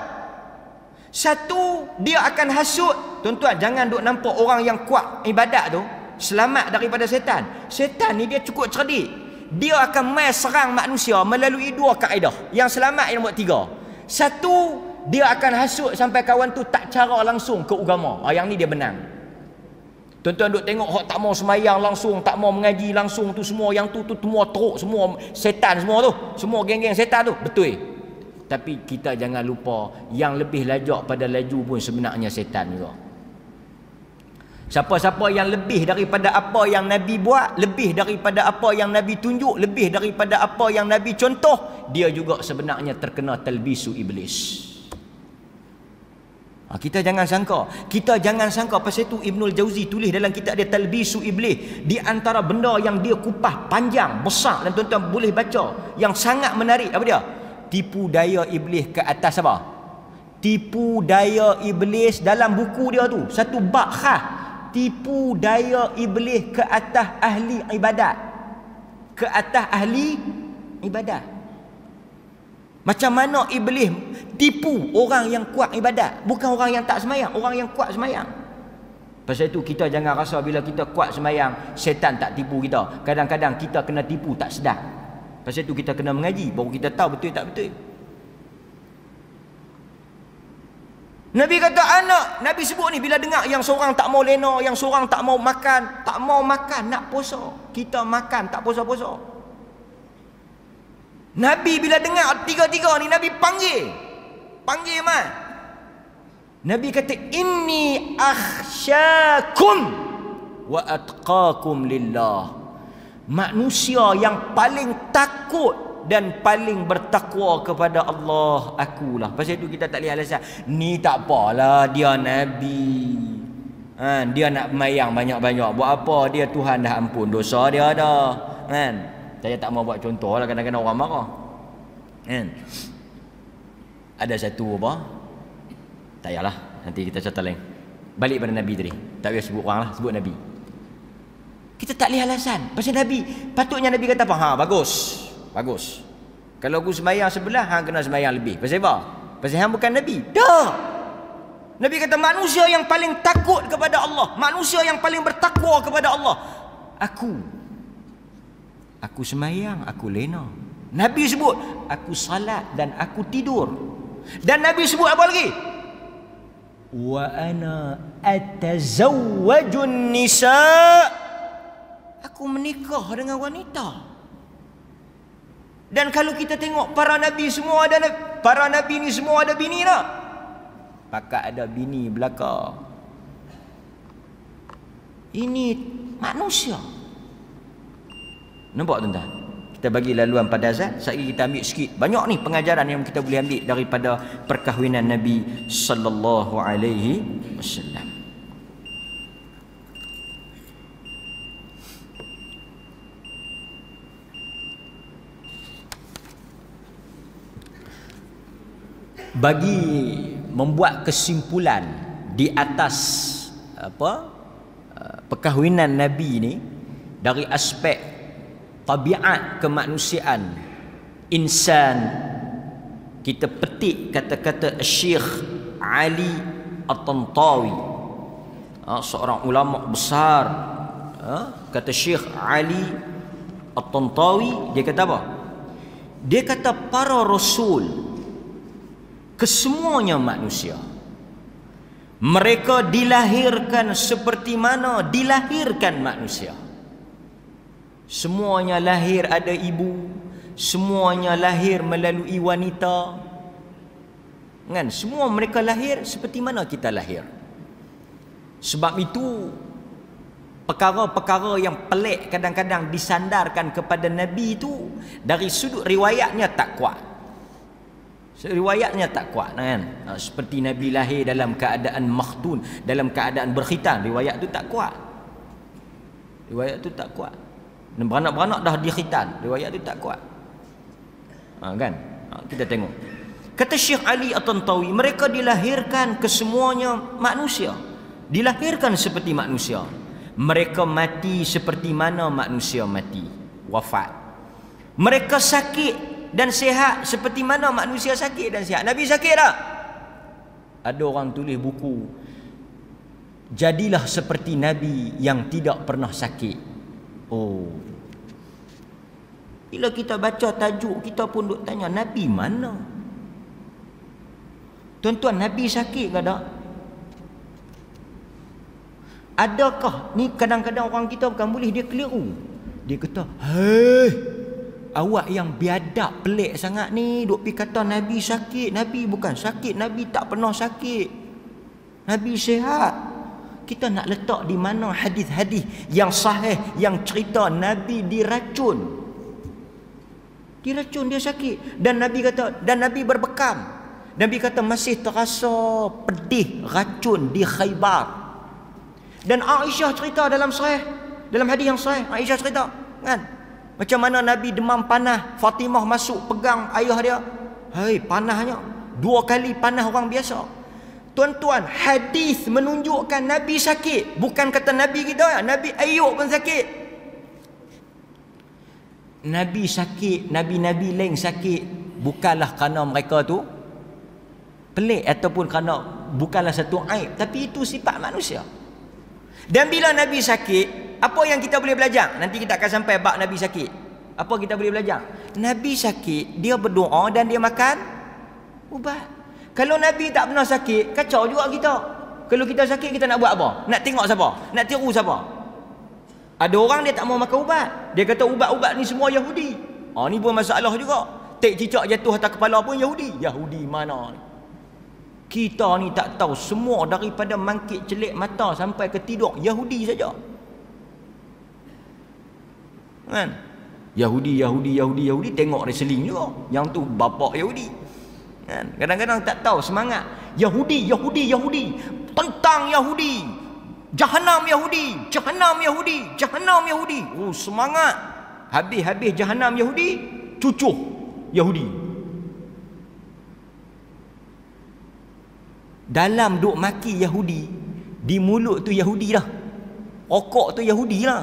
Satu dia akan hasut, tuan-tuan jangan duk nampak orang yang kuat ibadat tu selamat daripada setan. Setan ni dia cukup cerdik. Dia akan mai serang manusia melalui dua kaedah. Yang selamat yang nombor tiga. Satu dia akan hasut sampai kawan tu tak cara langsung ke agama. Ah yang ni dia benang. Tuan-tuan duk tengok hak tak mau semayang langsung, tak mau mengaji langsung tu semua yang tu tu semua teruk semua setan semua tu. Semua geng-geng setan tu. Betul. Tapi kita jangan lupa yang lebih lajak pada laju pun sebenarnya setan juga. Siapa-siapa yang lebih daripada apa yang Nabi buat, lebih daripada apa yang Nabi tunjuk, lebih daripada apa yang Nabi contoh, dia juga sebenarnya terkena talbisu Iblis. Ah, kita jangan sangka kita jangan sangka pasal itu Ibnul Jauzi tulis dalam kitab dia Talbisu Iblis di antara benda yang dia kupah panjang besar dan tuan-tuan boleh baca yang sangat menarik apa dia tipu daya iblis ke atas apa tipu daya iblis dalam buku dia tu satu bab khas tipu daya iblis ke atas ahli ibadat ke atas ahli ibadat macam mana iblis tipu orang yang kuat ibadat, bukan orang yang tak semayang, orang yang kuat semayang. Pasal itu kita jangan rasa bila kita kuat semayang, setan tak tipu kita. Kadang-kadang kita kena tipu tak sedar. Pasal itu kita kena mengaji baru kita tahu betul tak betul. Nabi kata anak, Nabi sebut ni bila dengar yang seorang tak mau lena, yang seorang tak mau makan, tak mau makan nak puasa. Kita makan tak puasa-puasa. Nabi bila dengar tiga-tiga ni Nabi panggil. Panggil Man. Nabi kata inni akhsyakum wa atqakum lillah. Manusia yang paling takut dan paling bertakwa kepada Allah akulah. Pasal itu kita tak lihat alasan. Ni tak apalah dia Nabi. Ha, dia nak mayang banyak-banyak. Buat apa dia Tuhan dah ampun. Dosa dia dah. Kan? Ha. Saya tak mau buat contoh lah kadang-kadang orang marah. Kan? Ada satu apa? Tak yalah, nanti kita cerita lain. Balik pada Nabi tadi. Tak payah sebut orang lah, sebut Nabi. Kita tak lihat alasan. Pasal Nabi, patutnya Nabi kata apa? Ha, bagus. Bagus. Kalau aku sembahyang sebelah, hang kena sembahyang lebih. Pasal apa? Pasal hang bukan Nabi. Dah. Nabi kata manusia yang paling takut kepada Allah, manusia yang paling bertakwa kepada Allah. Aku aku semayang, aku lena. Nabi sebut, aku salat dan aku tidur. Dan Nabi sebut apa lagi? Wa ana atazawwajun nisa. Aku menikah dengan wanita. Dan kalau kita tengok para nabi semua ada para nabi ni semua ada bini tak? Pakat ada bini belakang. Ini manusia. Nampak tuan-tuan? Kita bagi laluan pada azan, sekejap kita ambil sikit. Banyak ni pengajaran yang kita boleh ambil daripada perkahwinan Nabi sallallahu alaihi wasallam. bagi membuat kesimpulan di atas apa uh, perkahwinan nabi ni dari aspek tabiat kemanusiaan insan kita petik kata-kata Syekh Ali At-Tantawi ha, seorang ulama besar ha, kata Syekh Ali At-Tantawi dia kata apa dia kata para rasul kesemuanya manusia mereka dilahirkan seperti mana dilahirkan manusia Semuanya lahir ada ibu Semuanya lahir melalui wanita kan? Semua mereka lahir seperti mana kita lahir Sebab itu Perkara-perkara yang pelik kadang-kadang disandarkan kepada Nabi itu Dari sudut riwayatnya tak kuat Riwayatnya tak kuat kan? Ha, seperti Nabi lahir dalam keadaan makhtun Dalam keadaan berkhitan Riwayat itu tak kuat Riwayat itu tak kuat beranak-beranak dah dikhitan riwayat tu tak kuat ha, kan ha, kita tengok kata Syekh Ali At-Tantawi mereka dilahirkan kesemuanya manusia dilahirkan seperti manusia mereka mati seperti mana manusia mati wafat mereka sakit dan sihat seperti mana manusia sakit dan sihat Nabi sakit tak? ada orang tulis buku jadilah seperti Nabi yang tidak pernah sakit oh bila kita baca tajuk, kita pun duk tanya, Nabi mana? Tuan-tuan, Nabi sakit ke tak? Adakah ni kadang-kadang orang kita bukan boleh dia keliru. Dia kata, "Hei, awak yang biadap pelik sangat ni, duk pi kata Nabi sakit. Nabi bukan sakit, Nabi tak pernah sakit. Nabi sihat." Kita nak letak di mana hadis-hadis yang sahih yang cerita Nabi diracun? Dia racun, dia sakit. Dan Nabi kata, dan Nabi berbekam. Nabi kata masih terasa pedih racun di Khaybar. Dan Aisyah cerita dalam sahih, dalam hadis yang sahih, Aisyah cerita, kan? Macam mana Nabi demam panah, Fatimah masuk pegang ayah dia. Hai, panahnya dua kali panah orang biasa. Tuan-tuan, hadis menunjukkan Nabi sakit, bukan kata Nabi kita, Nabi Ayub pun sakit. Nabi sakit, Nabi-Nabi lain sakit Bukanlah kerana mereka tu Pelik ataupun kerana Bukanlah satu aib Tapi itu sifat manusia Dan bila Nabi sakit Apa yang kita boleh belajar? Nanti kita akan sampai bak Nabi sakit Apa kita boleh belajar? Nabi sakit, dia berdoa dan dia makan Ubat Kalau Nabi tak pernah sakit, kacau juga kita Kalau kita sakit, kita nak buat apa? Nak tengok siapa? Nak tiru siapa? Ada orang dia tak mau makan ubat. Dia kata ubat-ubat ni semua Yahudi. Ha ni pun masalah juga. Tek cicak jatuh atas kepala pun Yahudi. Yahudi mana Kita ni tak tahu semua daripada mangkit celik mata sampai ke tidur Yahudi saja. Kan? Yahudi, Yahudi, Yahudi, Yahudi tengok wrestling juga. Yang tu bapa Yahudi. Kan? Kadang-kadang tak tahu semangat Yahudi, Yahudi, Yahudi. Tentang Yahudi. Jahannam Yahudi, Jahannam Yahudi, Jahannam Yahudi. Oh, semangat. Habis-habis Jahannam Yahudi, cucuh Yahudi. Dalam duk maki Yahudi, di mulut tu Yahudi lah. Okok tu Yahudi lah.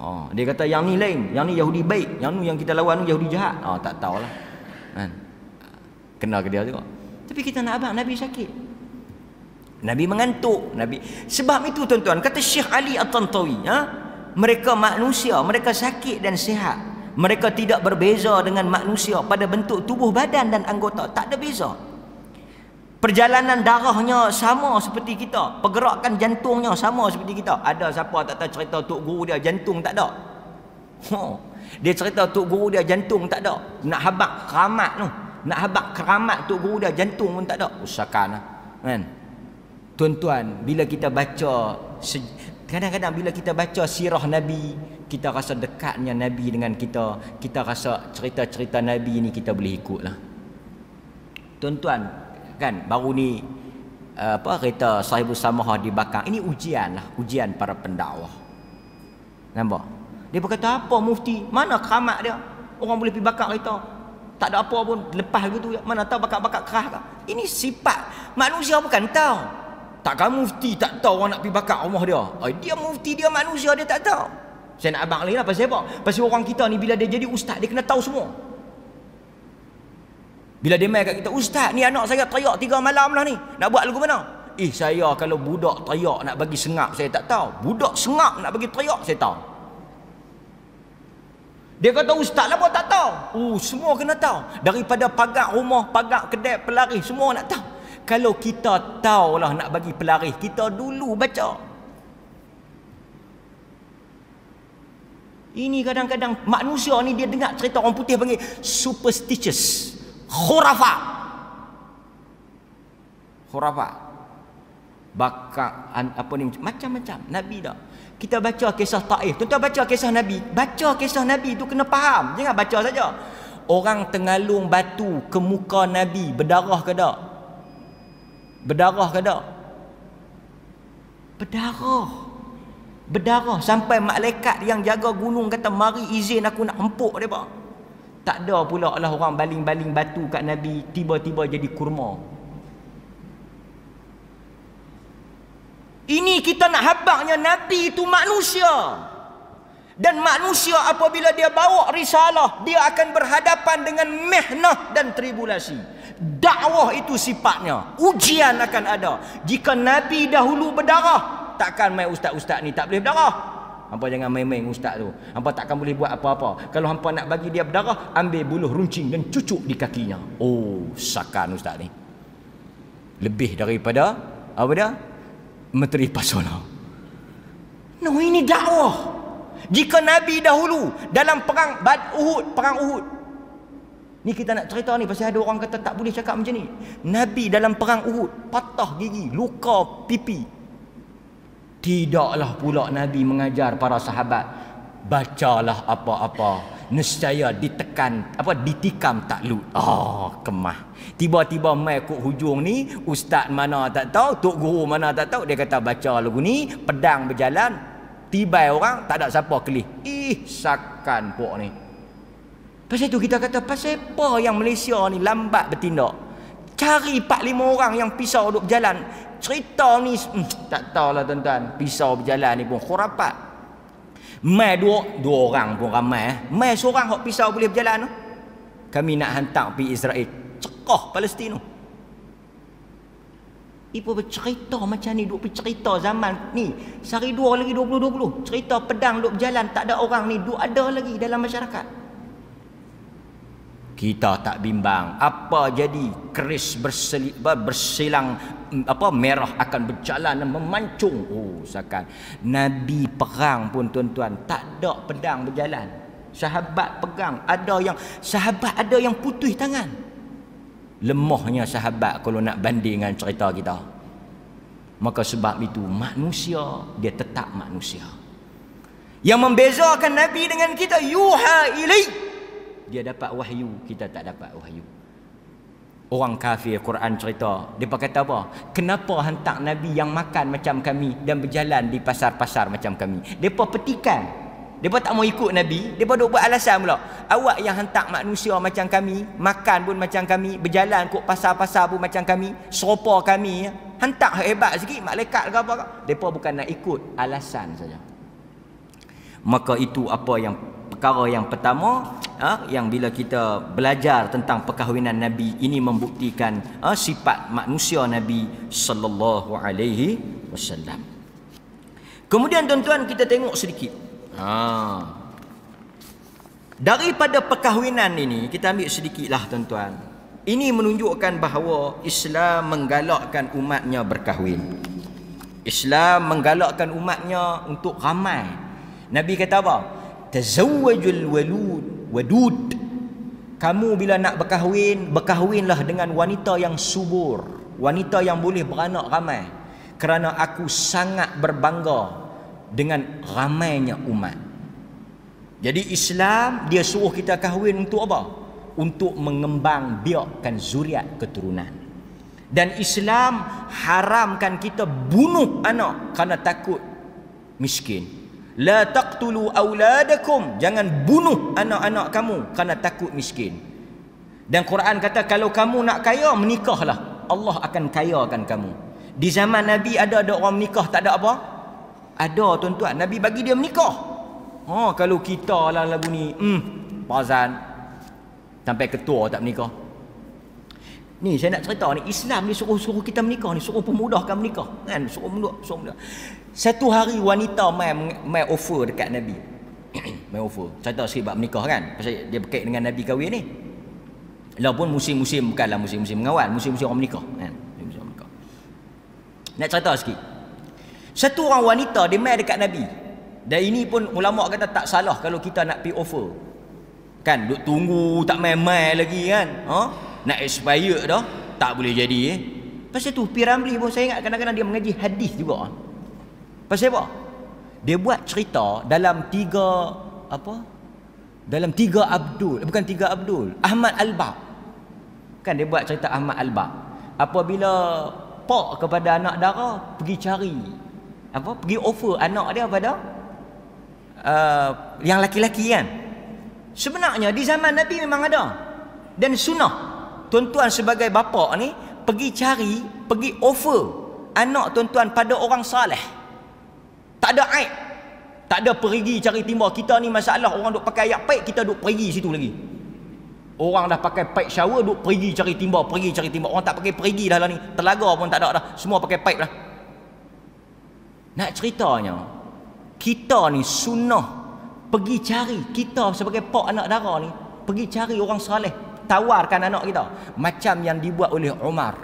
Oh, dia kata yang ni lain, yang ni Yahudi baik, yang ni yang kita lawan ni Yahudi jahat. Oh, tak tahulah. Kan. Kenal ke dia juga. Tapi kita nak abang Nabi sakit. Nabi mengantuk, Nabi. Sebab itu tuan-tuan, kata Syekh Ali At-Tantawi, ha? Mereka manusia, mereka sakit dan sihat. Mereka tidak berbeza dengan manusia pada bentuk tubuh badan dan anggota, tak ada beza. Perjalanan darahnya sama seperti kita. Pergerakan jantungnya sama seperti kita. Ada siapa tak tahu cerita tok guru dia jantung tak ada? Ha. Dia cerita tok guru dia jantung tak ada. Nak habak keramat tu. Nak habak keramat tok guru dia jantung pun tak ada. Usahakan lah. Kan? Ha. Tuan-tuan, bila kita baca kadang-kadang bila kita baca sirah nabi, kita rasa dekatnya nabi dengan kita, kita rasa cerita-cerita nabi ni kita boleh ikutlah. Tuan-tuan, kan baru ni eh, apa kereta sahibu samaha di belakang. Ini ujian lah, ujian para pendakwah. Nampak? Dia berkata apa mufti? Mana keramat dia? Orang boleh pergi bakar kereta. Tak ada apa pun lepas gitu. Mana tahu bakar-bakar kerah kah? Ini sifat manusia bukan tahu. Tak kamu mufti tak tahu orang nak pergi bakar rumah dia? Eh, dia mufti, dia manusia, dia tak tahu. Saya nak abang lagi lah pasal apa? Pasal orang kita ni bila dia jadi ustaz, dia kena tahu semua. Bila dia main kat kita, ustaz ni anak saya teriak tiga malam lah ni. Nak buat lagu mana? Eh saya kalau budak teriak nak bagi sengap, saya tak tahu. Budak sengap nak bagi teriak, saya tahu. Dia kata ustaz lah buat tak tahu. Oh semua kena tahu. Daripada pagar rumah, pagar kedai, pelari, semua nak tahu. Kalau kita taulah nak bagi pelarih, kita dulu baca. Ini kadang-kadang manusia ni dia dengar cerita orang putih panggil superstitious. Khurafa. Khurafa. Baka, apa ni, macam-macam. Nabi dah. Kita baca kisah Taif. tuan baca kisah Nabi. Baca kisah Nabi tu kena faham. Jangan baca saja. Orang tengalung batu ke muka Nabi berdarah ke tak? Berdarah ke tak? Berdarah. Berdarah sampai malaikat yang jaga gunung kata mari izin aku nak empuk dia pak. Tak ada pula lah orang baling-baling batu kat Nabi tiba-tiba jadi kurma. Ini kita nak habaknya Nabi itu manusia. Dan manusia apabila dia bawa risalah, dia akan berhadapan dengan mehnah dan tribulasi dakwah itu sifatnya ujian akan ada jika nabi dahulu berdarah takkan main ustaz-ustaz ni tak boleh berdarah hampa jangan main-main ustaz tu hampa takkan boleh buat apa-apa kalau hampa nak bagi dia berdarah ambil buluh runcing dan cucuk di kakinya oh sakan ustaz ni lebih daripada apa dia menteri pasona no ini dakwah jika nabi dahulu dalam perang Bad Uhud perang Uhud Ni kita nak cerita ni pasal ada orang kata tak boleh cakap macam ni. Nabi dalam perang Uhud patah gigi, luka pipi. Tidaklah pula Nabi mengajar para sahabat bacalah apa-apa nescaya ditekan apa ditikam tak lu ah oh, kemah tiba-tiba mai kok hujung ni ustaz mana tak tahu tok guru mana tak tahu dia kata baca lagu ni pedang berjalan tibai orang tak ada siapa kelih ih sakan puak ni Pasal itu kita kata pasal apa yang Malaysia ni lambat bertindak? Cari 4 5 orang yang pisau duk berjalan. Cerita ni hmm, tak tahulah tuan-tuan, pisau berjalan ni pun khurafat. Mai dua dua orang pun ramai. Eh. Mai seorang hok pisau boleh berjalan tu. Eh. Kami nak hantar pi Israel cekah Palestin tu. Ibu bercerita macam ni, duk bercerita zaman ni. Sehari dua lagi 2020. Cerita pedang duk berjalan, tak ada orang ni, duk ada lagi dalam masyarakat kita tak bimbang apa jadi keris bersilang mm, apa merah akan berjalan dan memancung oh sakan nabi perang pun tuan-tuan tak ada pedang berjalan sahabat pegang ada yang sahabat ada yang putih tangan lemahnya sahabat kalau nak banding dengan cerita kita maka sebab itu manusia dia tetap manusia yang membezakan nabi dengan kita yuha ilaihi dia dapat wahyu kita tak dapat wahyu orang kafir Quran cerita depa kata apa kenapa hantar nabi yang makan macam kami dan berjalan di pasar-pasar macam kami depa petikan depa tak mau ikut nabi depa duk buat alasan pula awak yang hantar manusia macam kami makan pun macam kami berjalan ke pasar-pasar pun macam kami serupa kami ya. hantar hebat sikit malaikat ke apa ke depa bukan nak ikut alasan saja maka itu apa yang perkara yang pertama ha, yang bila kita belajar tentang perkahwinan nabi ini membuktikan ha, sifat manusia nabi sallallahu alaihi wasallam kemudian tuan-tuan kita tengok sedikit ha daripada perkahwinan ini kita ambil sedikitlah tuan-tuan ini menunjukkan bahawa Islam menggalakkan umatnya berkahwin Islam menggalakkan umatnya untuk ramai Nabi kata apa tazawwajul walud wadud kamu bila nak berkahwin berkahwinlah dengan wanita yang subur wanita yang boleh beranak ramai kerana aku sangat berbangga dengan ramainya umat jadi Islam dia suruh kita kahwin untuk apa untuk mengembang biakkan zuriat keturunan dan Islam haramkan kita bunuh anak kerana takut miskin La taqtulu auladakum. Jangan bunuh anak-anak kamu kerana takut miskin. Dan Quran kata kalau kamu nak kaya, menikahlah. Allah akan kayakan kamu. Di zaman Nabi ada ada orang menikah tak ada apa? Ada tuan-tuan. Nabi bagi dia menikah. Ha, oh, kalau kita lah lagu ni. Hmm, pazan. Sampai ketua tak menikah. Ni saya nak cerita ni Islam ni suruh-suruh kita menikah ni suruh pemudahkan menikah kan suruh mudah, suruh mudah. Satu hari wanita mai mai offer dekat Nabi. [CLEARS THROAT] mai offer. Cerita sikit bab menikah kan. Pasal dia berkait dengan Nabi kahwin ni. Walaupun musim-musim bukanlah musim-musim mengawal, musim-musim orang menikah kan. Ha, musim orang menikah. Nak cerita sikit. Satu orang wanita dia mai dekat Nabi. Dan ini pun ulama kata tak salah kalau kita nak pi offer. Kan duk tunggu tak mai-mai lagi kan. Ha? Nak expire dah, tak boleh jadi eh. Pasal tu Piramli pun saya ingat kadang-kadang dia mengaji hadis juga. Ha? Pasal apa? Dia buat cerita dalam tiga apa? Dalam tiga Abdul, bukan tiga Abdul, Ahmad Alba Kan dia buat cerita Ahmad Alba. bab Apabila pak kepada anak dara pergi cari apa? Pergi offer anak dia pada uh, yang laki-laki kan. Sebenarnya di zaman Nabi memang ada. Dan sunnah tuan-tuan sebagai bapa ni pergi cari, pergi offer anak tuan-tuan pada orang saleh. Tak ada aib. Tak ada pergi cari timba. Kita ni masalah orang duk pakai ayat paik, kita duk pergi situ lagi. Orang dah pakai paik shower, duk pergi cari timba, pergi cari timba. Orang tak pakai pergi dah lah ni. Telaga pun tak ada dah. Semua pakai paik lah. Nak ceritanya, kita ni sunnah pergi cari kita sebagai pak anak darah ni pergi cari orang soleh tawarkan anak kita macam yang dibuat oleh Umar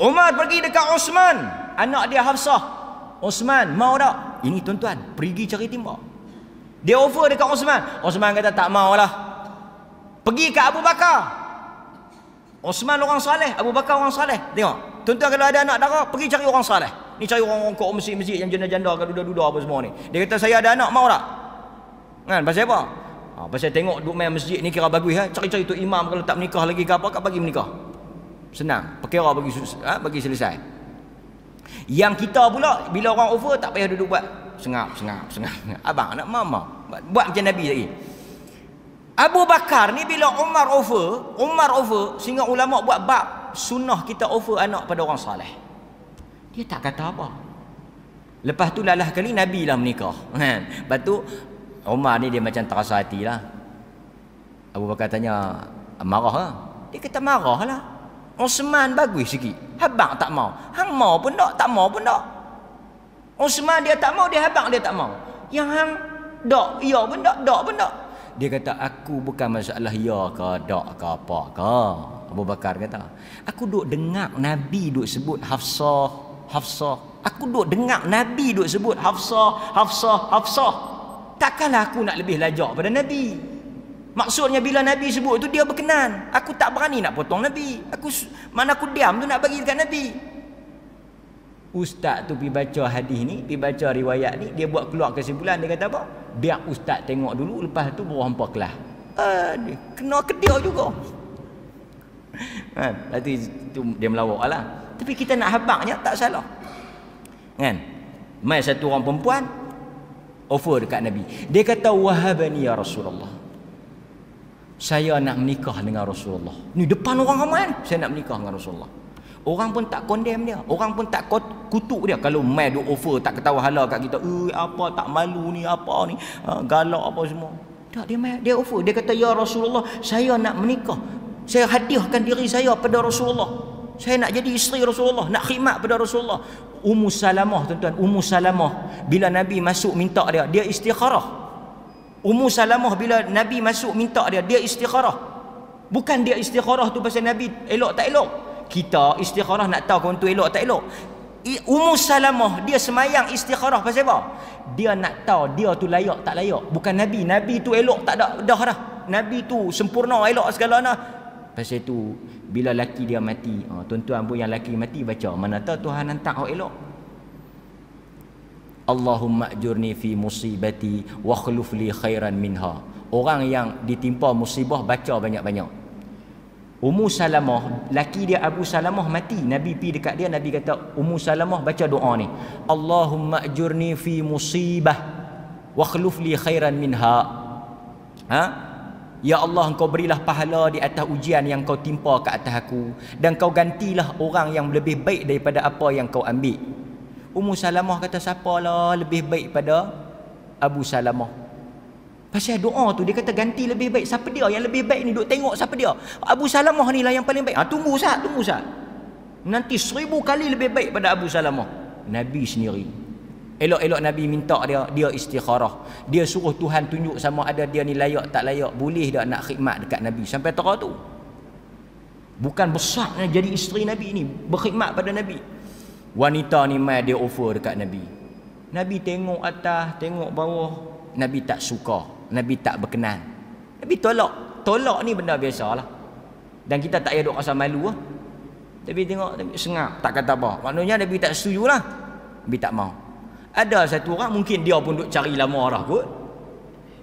Umar pergi dekat Osman anak dia Hafsah Osman, mau tak? Ini tuan-tuan, pergi cari timbak. Dia offer dekat Osman. Osman kata tak mau lah. Pergi ke Abu Bakar. Osman orang soleh, Abu Bakar orang soleh. Tengok. Tuan-tuan kalau ada anak darah, pergi cari orang soleh. Ni cari orang-orang kok masjid-masjid yang janda-janda kat duda-duda apa semua ni. Dia kata saya ada anak, mau tak? Kan, pasal apa? Ha, pasal tengok duk main masjid ni kira bagus ha? Cari-cari tu imam kalau tak menikah lagi ke apa, kat bagi menikah. Senang. Perkara bagi ha? bagi selesai. Yang kita pula bila orang over tak payah duduk buat sengap sengap sengap. Abang nak mama buat, buat macam Nabi tadi. Abu Bakar ni bila Umar over, Umar over sehingga ulama buat bab sunnah kita over anak pada orang soleh. Dia tak kata apa. Lepas tu lalah kali Nabi lah menikah. Kan? Lepas tu Umar ni dia macam terasa hatilah. Abu Bakar tanya marah ha? Dia kata marah lah. Osman bagus sikit. Habang tak mau. Hang mau pun tak, tak mau pun tak. Osman dia tak mau, dia habang dia tak mau. Yang hang dok, ya pun tak, dok pun tak. Dia kata aku bukan masalah ya ke, dok ke apa ke. Abu Bakar kata, aku duk dengar Nabi duk sebut Hafsah, Hafsah. Aku duk dengar Nabi duk sebut Hafsah, Hafsah, Hafsah. Takkanlah aku nak lebih lajak pada Nabi. Maksudnya bila Nabi sebut tu dia berkenan. Aku tak berani nak potong Nabi. Aku mana aku diam tu nak bagi dekat Nabi. Ustaz tu pergi baca hadis ni, pergi baca riwayat ni, dia buat keluar kesimpulan dia kata apa? Biar ustaz tengok dulu lepas tu baru hangpa kelas. Aduh, kena kedia juga. Kan? Berarti tu dia melawaklah. Tapi kita nak habaknya tak salah. Kan? Mai satu orang perempuan offer dekat Nabi. Dia kata wahabani ya Rasulullah saya nak menikah dengan Rasulullah. Ni depan orang ramai ni, saya nak menikah dengan Rasulullah. Orang pun tak condemn dia. Orang pun tak kutuk dia. Kalau mai duk offer, tak ketawa hala kat kita. Eh, apa tak malu ni, apa ni. Ha, galak apa semua. Tak, dia mai, dia offer. Dia kata, Ya Rasulullah, saya nak menikah. Saya hadiahkan diri saya pada Rasulullah. Saya nak jadi isteri Rasulullah. Nak khidmat pada Rasulullah. Ummu Salamah, tuan-tuan. Ummu Salamah. Bila Nabi masuk minta dia, dia istikharah. Ummu Salamah bila Nabi masuk minta dia, dia istikharah. Bukan dia istikharah tu pasal Nabi elok tak elok. Kita istikharah nak tahu kau tu elok tak elok. Ummu Salamah dia semayang istikharah pasal apa? Dia nak tahu dia tu layak tak layak. Bukan Nabi, Nabi tu elok tak ada dah dah. Nabi tu sempurna elok segala nah. Pasal tu bila laki dia mati, ha, tuan-tuan pun yang laki mati baca, mana tahu Tuhan hantar kau elok. Allahumma ajurni fi musibati wa khluf li khairan minha. Orang yang ditimpa musibah baca banyak-banyak. Ummu Salamah, laki dia Abu Salamah mati. Nabi pi dekat dia, Nabi kata, Ummu Salamah baca doa ni. Allahumma ajurni fi musibah wa khluf li khairan minha. Ha? Ya Allah engkau berilah pahala di atas ujian yang kau timpa ke atas aku dan kau gantilah orang yang lebih baik daripada apa yang kau ambil. Ummu Salamah kata siapalah lebih baik pada Abu Salamah. Pasal doa tu dia kata ganti lebih baik siapa dia yang lebih baik ni duk tengok siapa dia. Abu Salamah ni lah yang paling baik. ha, tunggu sat, tunggu sat. Nanti seribu kali lebih baik pada Abu Salamah. Nabi sendiri. Elok-elok Nabi minta dia, dia istikharah. Dia suruh Tuhan tunjuk sama ada dia ni layak tak layak. Boleh dia nak khidmat dekat Nabi sampai tera tu. Bukan besarnya jadi isteri Nabi ni. Berkhidmat pada Nabi wanita ni mai dia offer dekat Nabi. Nabi tengok atas, tengok bawah. Nabi tak suka. Nabi tak berkenan. Nabi tolak. Tolak ni benda biasalah. Dan kita tak payah duk rasa malu lah. Nabi tengok, Nabi sengap. Tak kata apa. Maknanya Nabi tak setuju lah. Nabi tak mau. Ada satu orang, mungkin dia pun duk cari lama arah kot.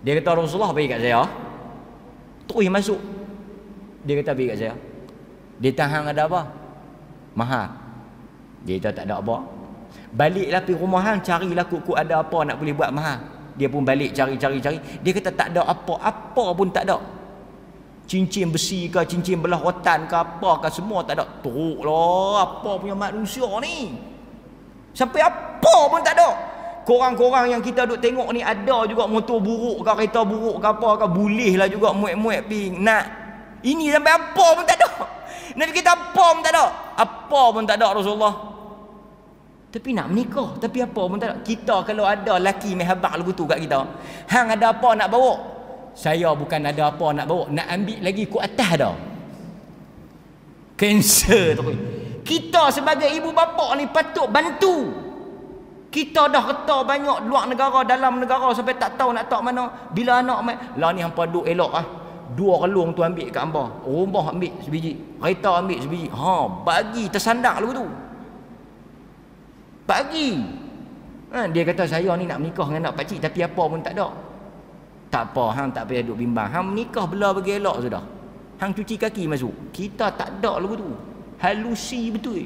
Dia kata, Rasulullah bagi kat saya. Terus masuk. Dia kata, bagi kat saya. Dia tahan ada apa? Mahal. Dia kata tak ada apa. Baliklah pergi rumah hang carilah kuku ada apa nak boleh buat mahal. Dia pun balik cari-cari cari. Dia kata tak ada apa, apa pun tak ada. Cincin besi ke, cincin belah rotan ke, apa ke semua tak ada. Teruklah apa punya manusia ni. Sampai apa pun tak ada. Korang-korang yang kita duk tengok ni ada juga motor buruk ke kereta buruk ke apa ke boleh lah juga muat-muat ping nak. Ini sampai apa pun tak ada. Nabi kita apa pun tak ada. Apa pun tak ada Rasulullah. Tapi nak menikah. Tapi apa pun tak Kita kalau ada laki mehabak lagu tu kat kita. Hang ada apa nak bawa? Saya bukan ada apa nak bawa. Nak ambil lagi ku atas dah. Cancer tu. Kita sebagai ibu bapa ni patut bantu. Kita dah kata banyak luar negara, dalam negara sampai tak tahu nak tak mana. Bila anak main, lah ni hampa duk elok lah. Dua relung tu ambil kat hampa. Rumah oh, ambil sebiji. Kereta ambil sebiji. Ha, bagi tersandak lu tu pagi ha, dia kata saya ni nak menikah dengan anak pakcik tapi apa pun tak ada tak apa hang tak payah duduk bimbang hang menikah bela bagi elok sudah hang cuci kaki masuk kita tak ada lagu tu halusi betul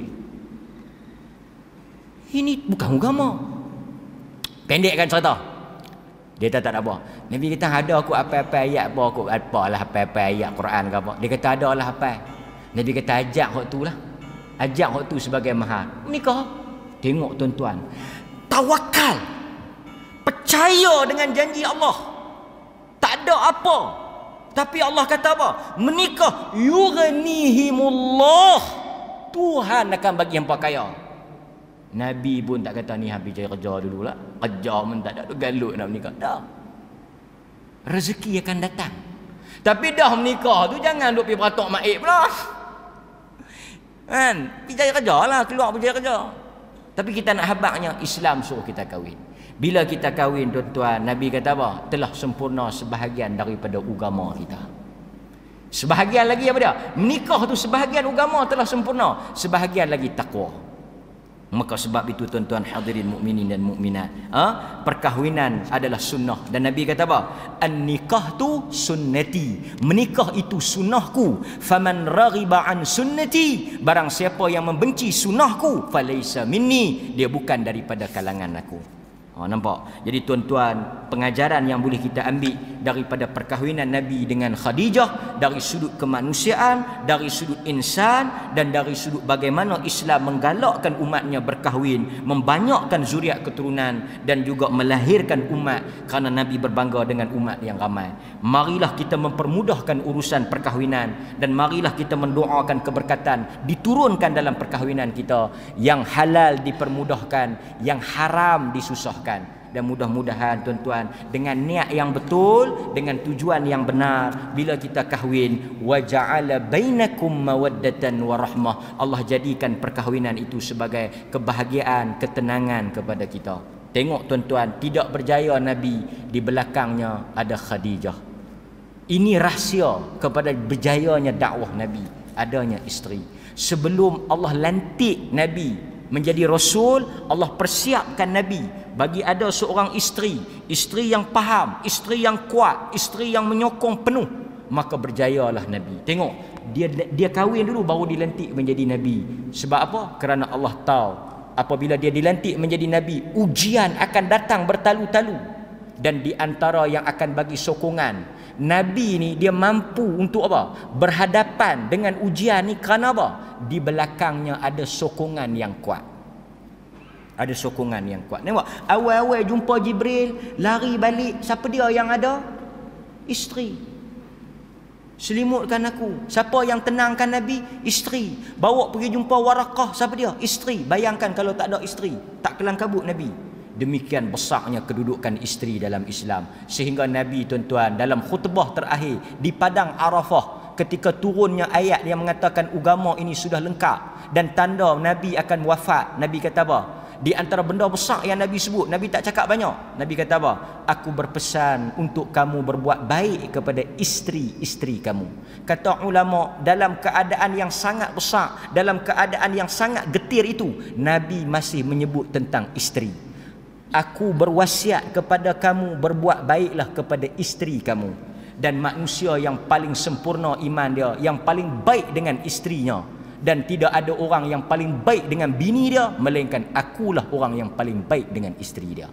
ini bukan agama kan cerita dia tak tak ada apa Nabi kita ada aku apa-apa ayat apa aku apa lah apa-apa ayat Quran ke apa dia kata ada lah apa Nabi kata ajak hok tu lah ajak hok tu sebagai mahar menikah Tengok tuan-tuan. Tawakal. Percaya dengan janji Allah. Tak ada apa. Tapi Allah kata apa? Menikah. Yurnihimullah. Tuhan akan bagi hampa kaya. Nabi pun tak kata ni habis jaya kerja dulu lah. Kerja pun tak ada. Galut nak menikah. Dah. Rezeki akan datang. Tapi dah menikah tu jangan duduk pergi beratok maik pula. Kan? Pergi cari kerja lah. Keluar pergi cari kerja. Tapi kita nak habaknya Islam suruh kita kahwin. Bila kita kahwin tuan-tuan, Nabi kata apa? Telah sempurna sebahagian daripada agama kita. Sebahagian lagi apa dia? Menikah tu sebahagian agama telah sempurna, sebahagian lagi takwa. Maka sebab itu tuan-tuan hadirin mukminin dan mukminat, ha? perkahwinan adalah sunnah dan Nabi kata apa? An-nikah tu sunnati. Menikah itu sunnahku. Faman raghiba an sunnati, barang siapa yang membenci sunnahku, falaysa minni, dia bukan daripada kalangan aku. Ha, nampak? Jadi tuan-tuan, pengajaran yang boleh kita ambil daripada perkahwinan Nabi dengan Khadijah dari sudut kemanusiaan, dari sudut insan dan dari sudut bagaimana Islam menggalakkan umatnya berkahwin, membanyakkan zuriat keturunan dan juga melahirkan umat kerana Nabi berbangga dengan umat yang ramai. Marilah kita mempermudahkan urusan perkahwinan dan marilah kita mendoakan keberkatan diturunkan dalam perkahwinan kita yang halal dipermudahkan, yang haram disusahkan lakukan dan mudah-mudahan tuan-tuan dengan niat yang betul dengan tujuan yang benar bila kita kahwin waja'ala bainakum mawaddatan warahmah Allah jadikan perkahwinan itu sebagai kebahagiaan ketenangan kepada kita tengok tuan-tuan tidak berjaya nabi di belakangnya ada khadijah ini rahsia kepada berjayanya dakwah nabi adanya isteri sebelum Allah lantik nabi menjadi rasul Allah persiapkan nabi bagi ada seorang isteri isteri yang faham isteri yang kuat isteri yang menyokong penuh maka berjayalah nabi tengok dia dia kahwin dulu baru dilantik menjadi nabi sebab apa kerana Allah tahu apabila dia dilantik menjadi nabi ujian akan datang bertalu-talu dan di antara yang akan bagi sokongan nabi ni dia mampu untuk apa berhadapan dengan ujian ni kerana apa di belakangnya ada sokongan yang kuat ada sokongan yang kuat. Nampak? Awal-awal jumpa Jibril, lari balik, siapa dia yang ada? Isteri. Selimutkan aku. Siapa yang tenangkan Nabi? Isteri. Bawa pergi jumpa Waraqah, siapa dia? Isteri. Bayangkan kalau tak ada isteri, tak kelang kabut Nabi. Demikian besarnya kedudukan isteri dalam Islam. Sehingga Nabi tuan-tuan dalam khutbah terakhir di Padang Arafah ketika turunnya ayat yang mengatakan agama ini sudah lengkap dan tanda Nabi akan wafat. Nabi kata apa? Di antara benda besar yang Nabi sebut, Nabi tak cakap banyak. Nabi kata apa? Aku berpesan untuk kamu berbuat baik kepada isteri-isteri kamu. Kata ulama, dalam keadaan yang sangat besar, dalam keadaan yang sangat getir itu, Nabi masih menyebut tentang isteri. Aku berwasiat kepada kamu berbuat baiklah kepada isteri kamu. Dan manusia yang paling sempurna iman dia, yang paling baik dengan isterinya, dan tidak ada orang yang paling baik dengan bini dia melainkan akulah orang yang paling baik dengan isteri dia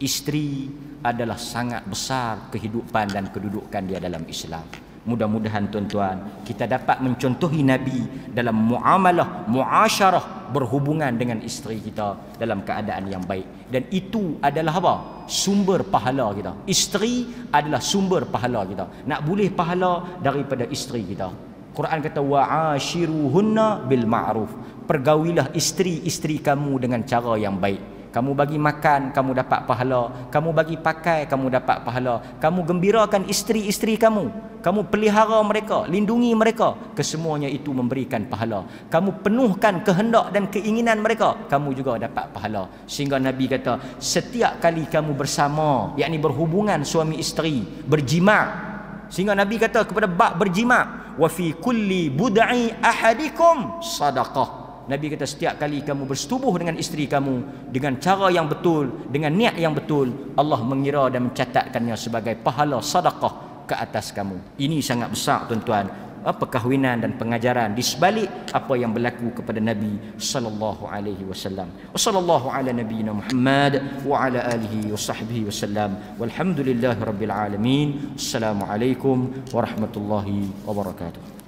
isteri adalah sangat besar kehidupan dan kedudukan dia dalam Islam mudah-mudahan tuan-tuan kita dapat mencontohi nabi dalam muamalah muasyarah berhubungan dengan isteri kita dalam keadaan yang baik dan itu adalah apa sumber pahala kita isteri adalah sumber pahala kita nak boleh pahala daripada isteri kita Quran kata wa'ashiruhunna bil ma'ruf. Pergaulilah isteri-isteri kamu dengan cara yang baik. Kamu bagi makan, kamu dapat pahala. Kamu bagi pakai, kamu dapat pahala. Kamu gembirakan isteri-isteri kamu. Kamu pelihara mereka, lindungi mereka. Kesemuanya itu memberikan pahala. Kamu penuhkan kehendak dan keinginan mereka. Kamu juga dapat pahala. Sehingga Nabi kata, setiap kali kamu bersama, yakni berhubungan suami isteri, berjima' sehingga nabi kata kepada bab berjima wa fi kulli budai ahadikum sadaqah nabi kata setiap kali kamu bersetubuh dengan isteri kamu dengan cara yang betul dengan niat yang betul Allah mengira dan mencatatkannya sebagai pahala sadaqah ke atas kamu ini sangat besar tuan-tuan perkahwinan dan pengajaran di sebalik apa yang berlaku kepada Nabi sallallahu alaihi wasallam. Wassallallahu ala nabiyyina Muhammad wa ala alihi wa wasallam. Walhamdulillahirabbil alamin. Assalamualaikum warahmatullahi wabarakatuh.